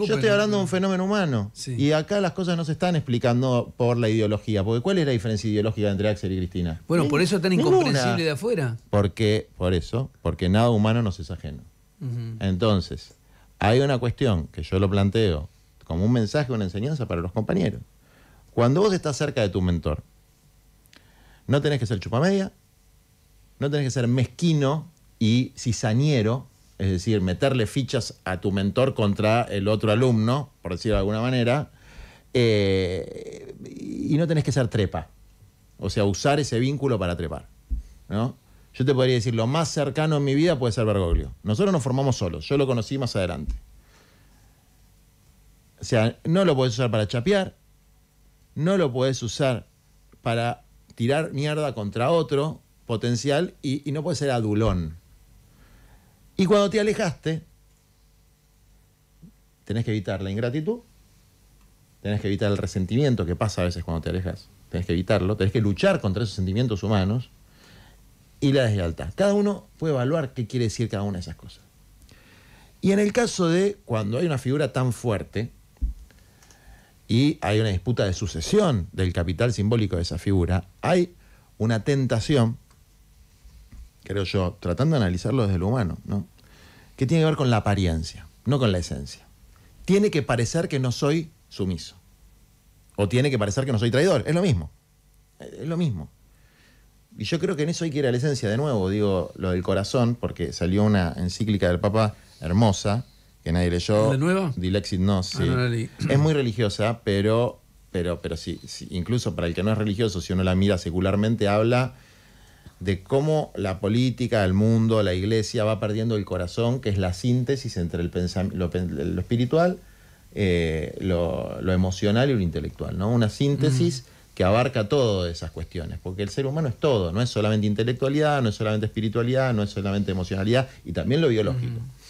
yo estoy hablando de un fenómeno humano. Y acá las cosas no se están explicando por la ideología. Porque ¿cuál es la diferencia ideológica entre Axel y Cristina? Bueno, por eso es tan incomprensible de afuera. Porque, por eso, porque nada humano nos es ajeno. Entonces, hay una cuestión que yo lo planteo como un mensaje, una enseñanza para los compañeros. Cuando vos estás cerca de tu mentor, no tenés que ser chupamedia, no tenés que ser mezquino y cizañero, es decir, meterle fichas a tu mentor contra el otro alumno, por decirlo de alguna manera, eh, y no tenés que ser trepa, o sea, usar ese vínculo para trepar. Yo te podría decir, lo más cercano en mi vida puede ser Bergoglio. Nosotros nos formamos solos, yo lo conocí más adelante. O sea, no lo puedes usar para chapear, no lo puedes usar para tirar mierda contra otro, potencial y, y no puede ser adulón. Y cuando te alejaste, tenés que evitar la ingratitud, tenés que evitar el resentimiento que pasa a veces cuando te alejas, tenés que evitarlo, tenés que luchar contra esos sentimientos humanos y la deslealtad. Cada uno puede evaluar qué quiere decir cada una de esas cosas. Y en el caso de cuando hay una figura tan fuerte y hay una disputa de sucesión del capital simbólico de esa figura, hay una tentación creo yo, tratando de analizarlo desde lo humano, ¿no? que tiene que ver con la apariencia, no con la esencia. Tiene que parecer que no soy sumiso. O tiene que parecer que no soy traidor. Es lo mismo. Eh, es lo mismo. Y yo creo que en eso hay que ir a la esencia de nuevo, digo, lo del corazón, porque salió una encíclica del Papa hermosa, que nadie leyó. ¿De nuevo? Dilexit no, sí. Ah, es muy religiosa, pero, pero, pero incluso para el que no es religioso, si uno la mira secularmente, habla de cómo la política, el mundo, la iglesia va perdiendo el corazón, que es la síntesis entre el lo, lo, espiritual, eh, lo, emocional y lo intelectual, ¿no? Una síntesis mm. que abarca todas esas cuestiones, porque el ser humano es todo, no es solamente intelectualidad, no es solamente espiritualidad, no es solamente emocionalidad, y también lo biológico. Mm.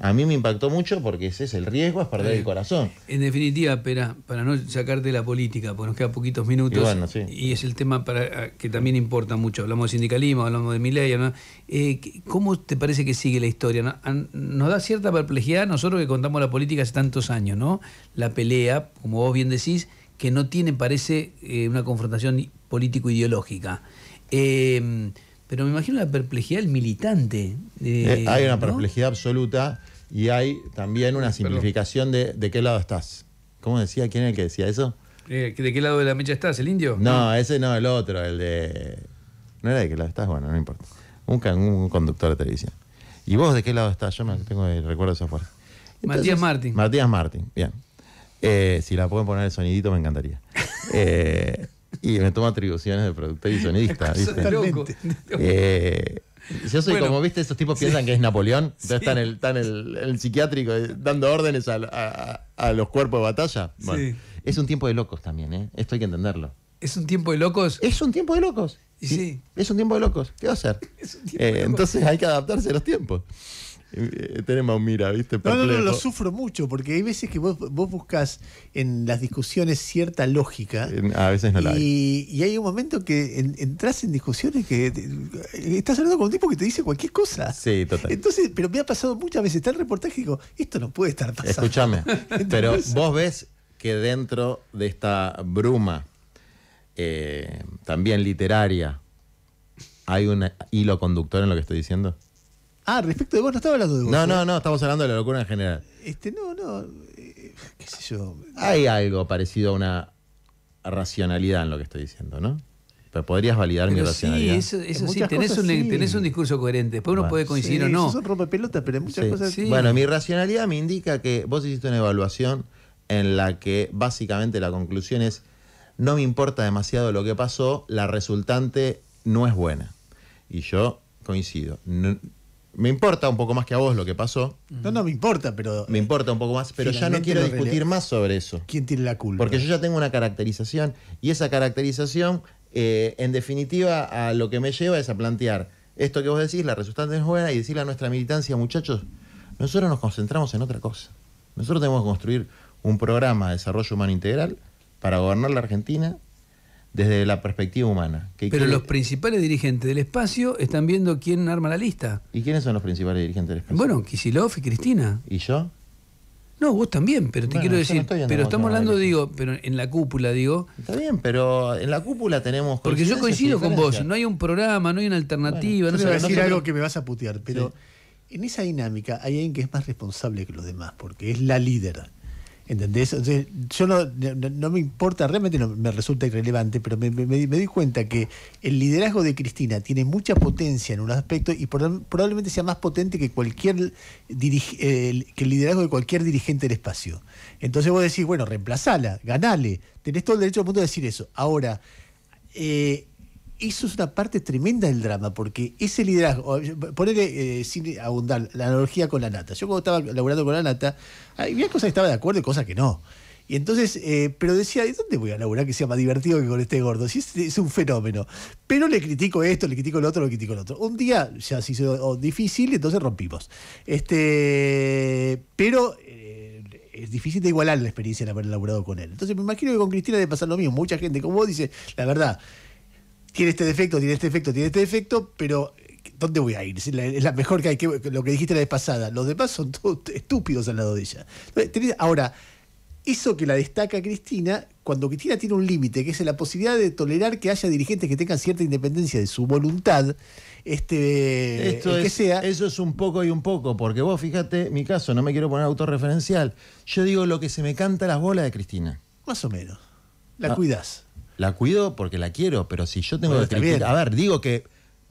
A mí me impactó mucho porque ese es el riesgo, es perder el eh, corazón. En definitiva, para no sacarte de la política, porque nos quedan poquitos minutos, y, es el tema para, que también importa mucho. Hablamos de sindicalismo, hablamos de Milei. Eh, ¿Cómo te parece que sigue la historia? Nos da cierta perplejidad nosotros que contamos la política hace tantos años, ¿no? La pelea, como vos bien decís, que no tiene, parece, eh, una confrontación político-ideológica. pero me imagino la perplejidad del militante. hay una perplejidad absoluta y hay también una simplificación de, de qué lado estás. ¿Cómo decía? ¿Quién era el que decía eso? Eh, ¿De qué lado de la mecha estás? ¿El indio? No, ese no, el otro, el de... No era de qué lado estás, bueno, no importa. Un, un conductor de televisión. ¿Y vos de qué lado estás? Yo me tengo el recuerdo esa fuerza. Matías Martín. Matías Martín, bien. Eh, si la pueden poner el sonidito me encantaría. Eh, y me tomo atribuciones de productor y sonidista. ¿viste? Eh, yo soy como, viste, esos tipos piensan que es Napoleón, Están en el, psiquiátrico eh, dando órdenes a, los cuerpos de batalla. Es un tiempo de locos también, ¿eh? Esto hay que entenderlo. ¿Es un tiempo de locos? Es un tiempo de locos. Sí. Es un tiempo de locos. ¿Qué va a ser eh, Entonces hay que adaptarse a los tiempos. Eh, Tenemos mira, ¿viste? No, no, no, lo sufro mucho, porque hay veces que vos, vos buscas en las discusiones cierta lógica. A veces no la y, hay. Y hay un momento que entras en discusiones que estás hablando con un tipo que te dice cualquier cosa. Sí, total. Entonces, pero me ha pasado muchas veces, está el reportaje y digo, esto no puede estar pasando. Escúchame, pero vos ves que dentro de esta bruma, eh, también literaria, hay un hilo conductor en lo que estoy diciendo. Ah, respecto de vos, no estaba hablando de vos. No, no, ¿eh? no, estamos hablando de la locura en general. Este, no, no. Eh, ¿Qué sé yo? Hay algo parecido a una racionalidad en lo que estoy diciendo, ¿no? Pero podrías validar mi racionalidad. sí, eso, eso sí, tenés un, tenés un discurso coherente. Después uno puede coincidir o no. Son pelota, pero hay muchas cosas. Sí. Bueno, mi racionalidad me indica que vos hiciste una evaluación en la que básicamente la conclusión es no me importa demasiado lo que pasó, la resultante no es buena. Y yo coincido. No- me importa un poco más que a vos lo que pasó. No, no me importa, pero. Me importa un poco más, pero ya no quiero discutir más sobre eso. ¿Quién tiene la culpa? Porque yo ya tengo una caracterización y esa caracterización, eh, en definitiva, a lo que me lleva es a plantear esto que vos decís, la resultante es buena, y decirle a nuestra militancia, muchachos, nosotros nos concentramos en otra cosa. Nosotros tenemos que construir un programa de desarrollo humano integral para gobernar la Argentina desde la perspectiva humana. Pero los principales dirigentes del espacio están viendo quién arma la lista. ¿Y quiénes son los principales dirigentes del espacio? Bueno, Kisilov y Cristina. ¿Y yo? No, vos también, pero te quiero decir, pero estamos hablando, digo, pero en la cúpula, digo. Está bien, pero en la cúpula tenemos. Porque yo coincido con vos, no hay un programa, no hay una alternativa. no te voy a decir algo que me vas a putear, pero en esa dinámica hay alguien que es más responsable que los demás, porque es la líder. ¿Entendés? entonces, yo no, me importa, realmente no me resulta irrelevante, pero me, di cuenta que el liderazgo de Cristina tiene mucha potencia en un aspecto y probablemente sea más potente que cualquier que el liderazgo de cualquier dirigente del espacio. Entonces vos decís, bueno, reemplazala, ganale, tenés todo el derecho al mundo de decir eso. Ahora, eh, eso es una parte tremenda del drama, porque ese liderazgo, ponerle eh, sin abundar la analogía con la nata. Yo cuando estaba laburando con la nata, había cosas que estaba de acuerdo y cosas que no. Y entonces, eh, pero decía, ¿de dónde voy a laburar que sea más divertido que con este gordo? Si es, un fenómeno. Pero le critico esto, le critico el otro, le critico lo otro. Un día ya se hizo difícil, entonces rompimos. Este, pero eh, es difícil de igualar la experiencia de haber laburado con él. Entonces me imagino que con Cristina debe pasar lo mismo. Mucha gente como vos dice, la verdad, tiene este defecto, tiene este defecto, tiene este defecto, pero eh, ¿dónde voy a ir? Es la, mejor que hay, que, lo que dijiste la vez pasada. Los demás son todos estúpidos al lado de ella. Ahora, eso que la destaca Cristina, cuando Cristina tiene un límite, que es la posibilidad de tolerar que haya dirigentes que tengan cierta independencia de su voluntad, este, que sea. Eso es un poco y un poco, porque vos fíjate, mi caso, no me quiero poner autorreferencial. Yo digo lo que se me canta las bolas de Cristina. Más o menos. La ah. cuidas la cuido porque la quiero, pero si yo tengo que a ver, digo que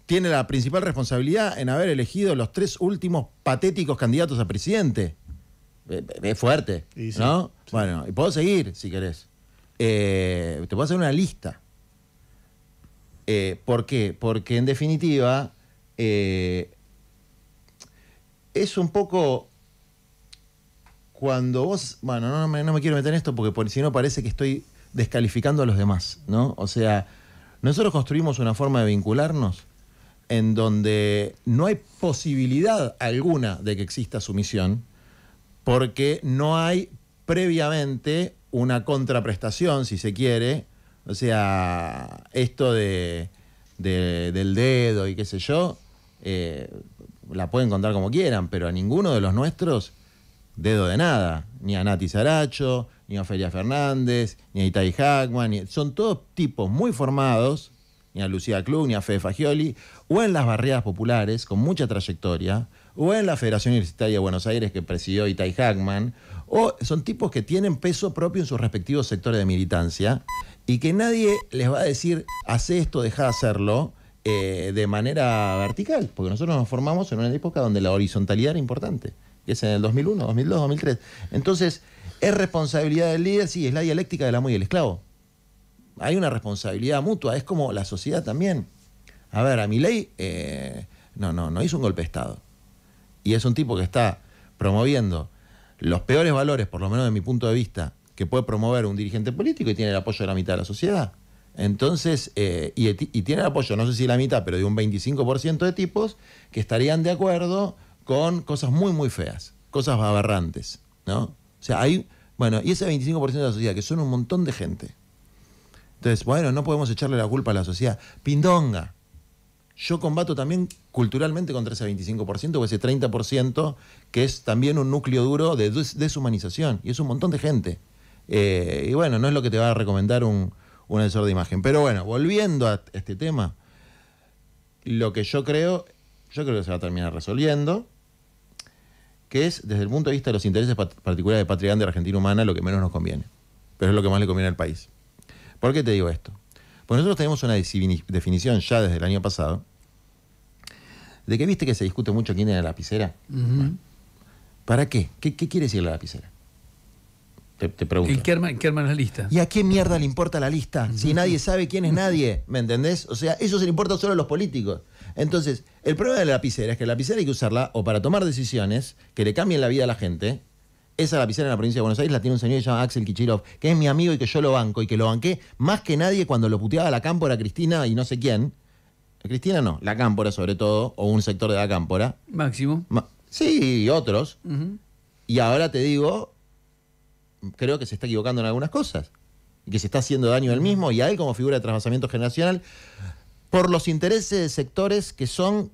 tiene la principal responsabilidad en haber elegido los tres últimos patéticos candidatos a presidente. Eh, eh, es fuerte, ¿no? Bueno, y puedo seguir si querés. Eh, te puedo hacer una lista. ¿Por qué? Porque en definitiva es un poco cuando vos, bueno, no me, quiero meter en esto porque si no parece que estoy descalificando a los demás, ¿no? O sea, nosotros construimos una forma de vincularnos en donde no hay posibilidad alguna de que exista sumisión, porque no hay previamente una contraprestación, si se quiere, o sea, esto de, del dedo y qué sé yo, eh, la pueden contar como quieran, pero a ninguno de los nuestros, dedo de nada, ni a Nati Saracho, ni a Feria Fernández, ni a Itai Hackman, son todos tipos muy formados, ni a Lucía Club, ni a Fede Fagioli, o en las barriadas populares con mucha trayectoria, o en la Federación Universitaria de Buenos Aires que presidió Itay Hackman, o son tipos que tienen peso propio en sus respectivos sectores de militancia y que nadie les va a decir, hace esto, deja de hacerlo, eh, de manera vertical, porque nosotros nos formamos en una época donde la horizontalidad era importante, que es en el 2001, 2002, 2003. Entonces, ¿Es responsabilidad del líder? Sí, es la dialéctica del amo y el esclavo. Hay una responsabilidad mutua, es como la sociedad también. A ver, a mi ley eh, no, no, no hizo un golpe de Estado. Y es un tipo que está promoviendo los peores valores, por lo menos de mi punto de vista, que puede promover un dirigente político y tiene el apoyo de la mitad de la sociedad. Entonces, eh, y, tiene el apoyo, no sé si la mitad, pero de un 25% de tipos que estarían de acuerdo con cosas muy, muy feas, cosas aberrantes, ¿no? O sea, hay, bueno, y ese 25% de la sociedad, que son un montón de gente. Entonces, bueno, no podemos echarle la culpa a la sociedad. Pindonga. Yo combato también culturalmente contra ese 25% o ese 30%, que es también un núcleo duro de deshumanización, y es un montón de gente. Eh, y bueno, no es lo que te va a recomendar un, un asesor de imagen. Pero bueno, volviendo a este tema, lo que yo creo, yo creo que se va a terminar resolviendo que es, desde el punto de vista de los intereses particulares de patria grande Argentina humana, lo que menos nos conviene. Pero es lo que más le conviene al país. ¿Por qué te digo esto? Pues nosotros tenemos una definición ya desde el año pasado de que viste que se discute mucho quién es la lapicera. ¿Para qué? qué? ¿Qué quiere decir la lapicera? Te, pregunto. qué, arma, ¿En la lista? ¿Y a qué mierda le importa la lista? Si nadie sabe quién es nadie, ¿me entendés? O sea, eso se le importa solo a los políticos. Entonces, el problema de la lapicera es que la lapicera hay que usarla o para tomar decisiones que le cambien la vida a la gente. Esa lapicera en la provincia de Buenos Aires la tiene un señor que se llama Axel Kichirov, que es mi amigo y que yo lo banco y que lo banqué más que nadie cuando lo puteaba la cámpora Cristina y no sé quién. Cristina no, la cámpora sobre todo, o un sector de la cámpora. Máximo. sí, y otros. Y ahora te digo, creo que se está equivocando en algunas cosas y que se está haciendo daño al mismo y a él como figura de trasvasamiento generacional por los intereses de sectores que son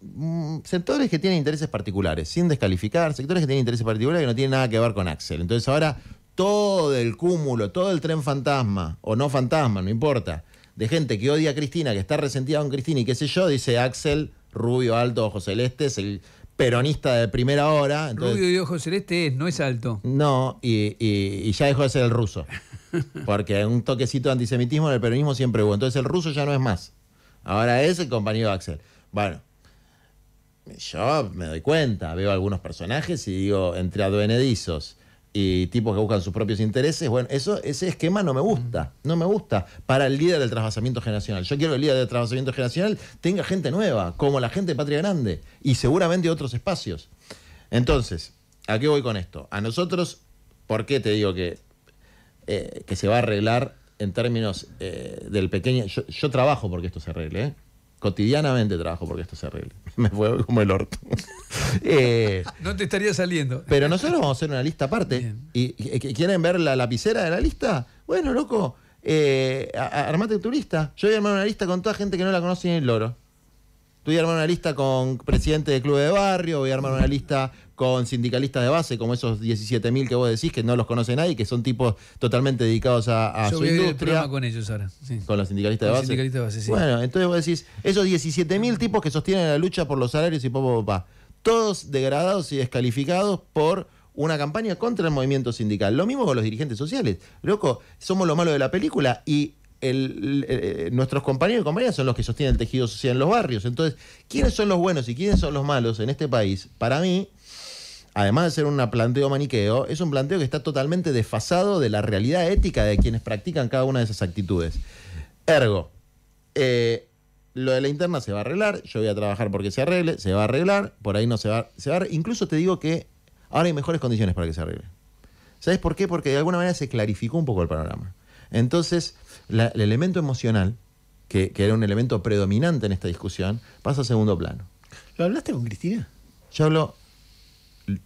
mm, sectores que tienen intereses particulares, sin descalificar, sectores que tienen intereses particulares que no tienen nada que ver con Axel. Entonces ahora todo el cúmulo, todo el tren fantasma, o no fantasma, no importa, de gente que odia a Cristina, que está resentida con Cristina y qué sé yo, dice Axel, rubio, alto, celeste es el peronista de primera hora. Entonces, Rubio y ojo celeste es, no es alto. No, y, y ya dejó de ser el ruso. Porque un toquecito de antisemitismo en el peronismo siempre hubo. Entonces el ruso ya no es más. Ahora es el compañero Axel. Bueno, yo me doy cuenta, veo algunos personajes y digo, entre aduenedizos, y tipos que buscan sus propios intereses. Bueno, eso, ese esquema no me gusta, mm. no me gusta para el líder del trasvasamiento generacional. Yo quiero que el líder del trasvasamiento generacional tenga gente nueva, como la gente de Patria Grande, y seguramente otros espacios. Entonces, ¿a qué voy con esto? A nosotros, ¿por qué te digo que, eh, que se va a arreglar en términos eh, del pequeño... Yo, trabajo porque esto se arregle, ¿eh? Cotidianamente trabajo porque esto se arregle. Me fue como el orto. Eh, no te estaría saliendo. Pero nosotros vamos a hacer una lista aparte. Y, ¿Quieren ver la lapicera de la lista? Bueno, loco, eh, armate tu lista. Yo voy a armar una lista con toda gente que no la conoce ni el loro. Voy a armar una lista con presidente de club de barrio, voy a armar una lista con sindicalistas de base, como esos 17.000 que vos decís que no los conoce nadie, que son tipos totalmente dedicados a, Yo su industria. El con ellos ahora. Con los sindicalistas de base. Bueno, entonces vos decís, esos 17.000 tipos que sostienen la lucha por los salarios y papá, papá todos degradados y descalificados por una campaña contra el movimiento sindical. Lo mismo con los dirigentes sociales. Loco, somos lo malo de la película y eh, eh, nuestros compañeros y compañeras son los que sostienen el tejido social en los barrios. Entonces, ¿quiénes son los buenos y quiénes son los malos en este país? Para mí, además de ser un planteo maniqueo, es un planteo que está totalmente desfasado de la realidad ética de quienes practican cada una de esas actitudes. Ergo, eh, lo de la interna se va a arreglar, yo voy a trabajar porque se arregle, se va a arreglar, por ahí no se va, a arreglar. Incluso te digo que ahora hay mejores condiciones para que se arregle. ¿Sabes por qué? Porque de alguna manera se clarificó un poco el panorama. Entonces, el elemento emocional, que, era un elemento predominante en esta discusión, pasa a segundo plano. ¿Lo hablaste con Cristina? Yo hablo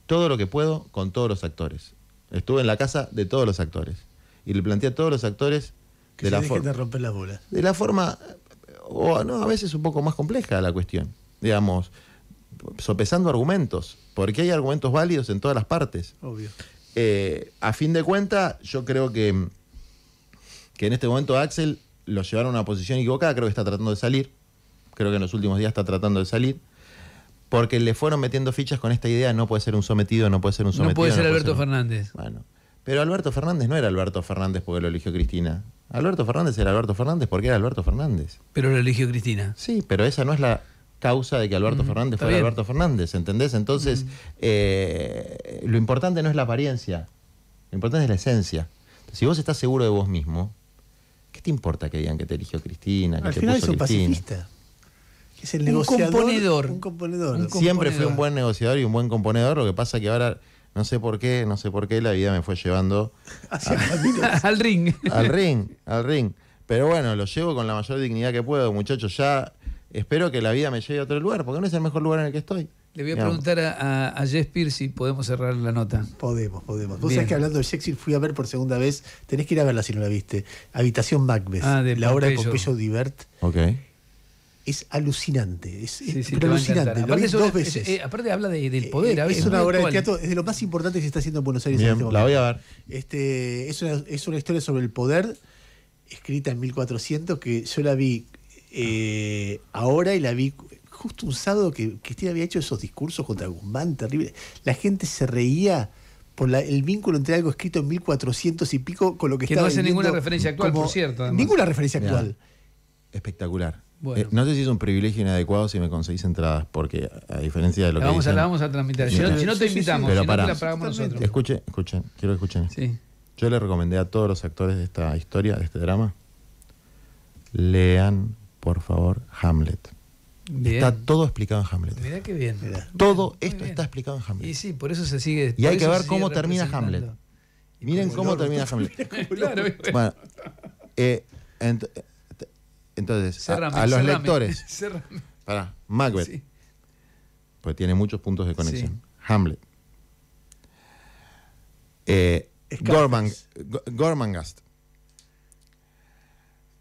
todo lo que puedo con todos los actores. Estuve en la casa de todos los actores. Y le planteé a todos los actores de la forma. De romper las bolas. De la forma o no, a veces un poco más compleja la cuestión, digamos, sopesando argumentos, porque hay argumentos válidos en todas las partes. Obvio. Eh, a fin de cuentas, yo creo que, que en este momento Axel lo llevaron a una posición equivocada, creo que está tratando de salir, creo que en los últimos días está tratando de salir, porque le fueron metiendo fichas con esta idea, no puede ser un sometido, no puede ser un sometido. No puede ser Alberto Fernández. Bueno, pero Alberto Fernández no era Alberto Fernández porque lo eligió Cristina, Alberto Fernández era Alberto Fernández porque era Alberto Fernández. Pero lo eligió Cristina. Sí, pero esa no es la causa de que Alberto Fernández fuera Alberto Fernández, ¿entendés? Entonces, eh, lo importante no es la apariencia, lo importante es la esencia. si vos estás seguro de vos mismo, ¿qué te importa que digan que te eligió Cristina? Que te es un pacifista. Que es el negociador. Un componedor. Siempre fue un buen negociador y un buen componedor, lo que pasa que ahora no sé por qué, no sé por qué la vida me fue llevando al ring. Al ring, al ring. Pero bueno, lo llevo con la mayor dignidad que puedo, muchachos. Ya espero que la vida me lleve a otro lugar, porque no es el mejor lugar en el que estoy. Le voy a preguntar a, a, Jess si podemos cerrar la nota. Podemos, podemos. Vos sabés que hablando de Shakespeare fui a ver por segunda vez, tenés que ir a verla si no la viste, Habitación Macbeth, Ah, de la obra de Pompeyo Divert Okay es alucinante, es, alucinante. dos veces. aparte habla del eh, poder. Eh, es una obra de teatro, es de lo más importante que se está haciendo en Buenos Aires. en este la voy a ver. Este, es, una, historia sobre el poder, escrita en 1400, que yo la vi eh, ahora y la vi justo un sábado que Cristina había hecho esos discursos contra Guzmán, terrible. La gente se reía por el vínculo entre algo escrito en 1400 y pico con lo que, que no hace ninguna referencia actual, por cierto. Ninguna referencia actual. espectacular. Eh, no sé si es un privilegio inadecuado si me conseguís entradas, porque a diferencia de lo que. Vamos a, la vamos a transmitir. Si no, te invitamos, pagamos nosotros. Escuchen, quiero que escuchen. Yo le recomendé a todos los actores de esta historia, de este drama, lean, por favor, Hamlet. Está todo explicado en Hamlet. Mirá qué bien. Todo esto está explicado en Hamlet. Y sí, por eso se sigue. Y hay que ver cómo termina Hamlet. Miren cómo termina Hamlet. bueno, entonces, a, los lectores. para Pará, Macbeth. Pues tiene muchos puntos de conexión. Hamlet. Eh, Gorman, Gormangast.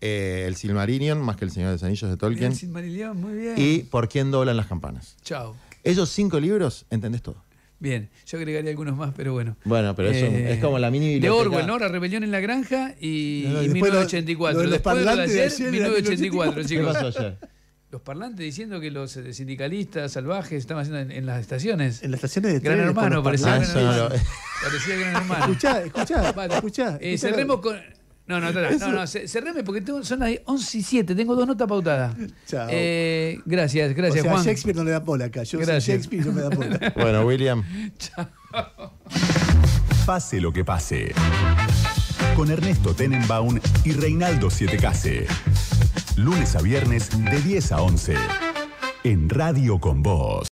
Eh, el Silmarillion, más que el Señor de los Anillos de Tolkien. el Silmarillion, muy bien. Y Por quién doblan las campanas. Chao. Esos cinco libros, entendés todo. Bien, yo agregaría algunos más, pero bueno. Bueno, pero eso eh, es como la mini De Orwell, ¿no? La rebelión en la granja y, y 1984. Los, después de 1984, chicos. ¿Qué pasó Los parlantes diciendo que los eh, sindicalistas salvajes estaban haciendo en, las estaciones. En las estaciones de Gran Hermano, ah, parecía, gran, parecía Gran Hermano. Escuchá, escuchá, vale. escuchá eh, cerremos con... No, no, no, no, no, porque tengo, son las 11 y 7, tengo dos notas pautadas. Chao. Eh, gracias, gracias, o sea, Shakespeare no le da pola acá. Yo Shakespeare no me da pola. bueno, William. Chao. Pase lo que pase. Con Ernesto Tenenbaum y Reinaldo Siete Case. Lunes a viernes de 10 a 11. En Radio con Voz.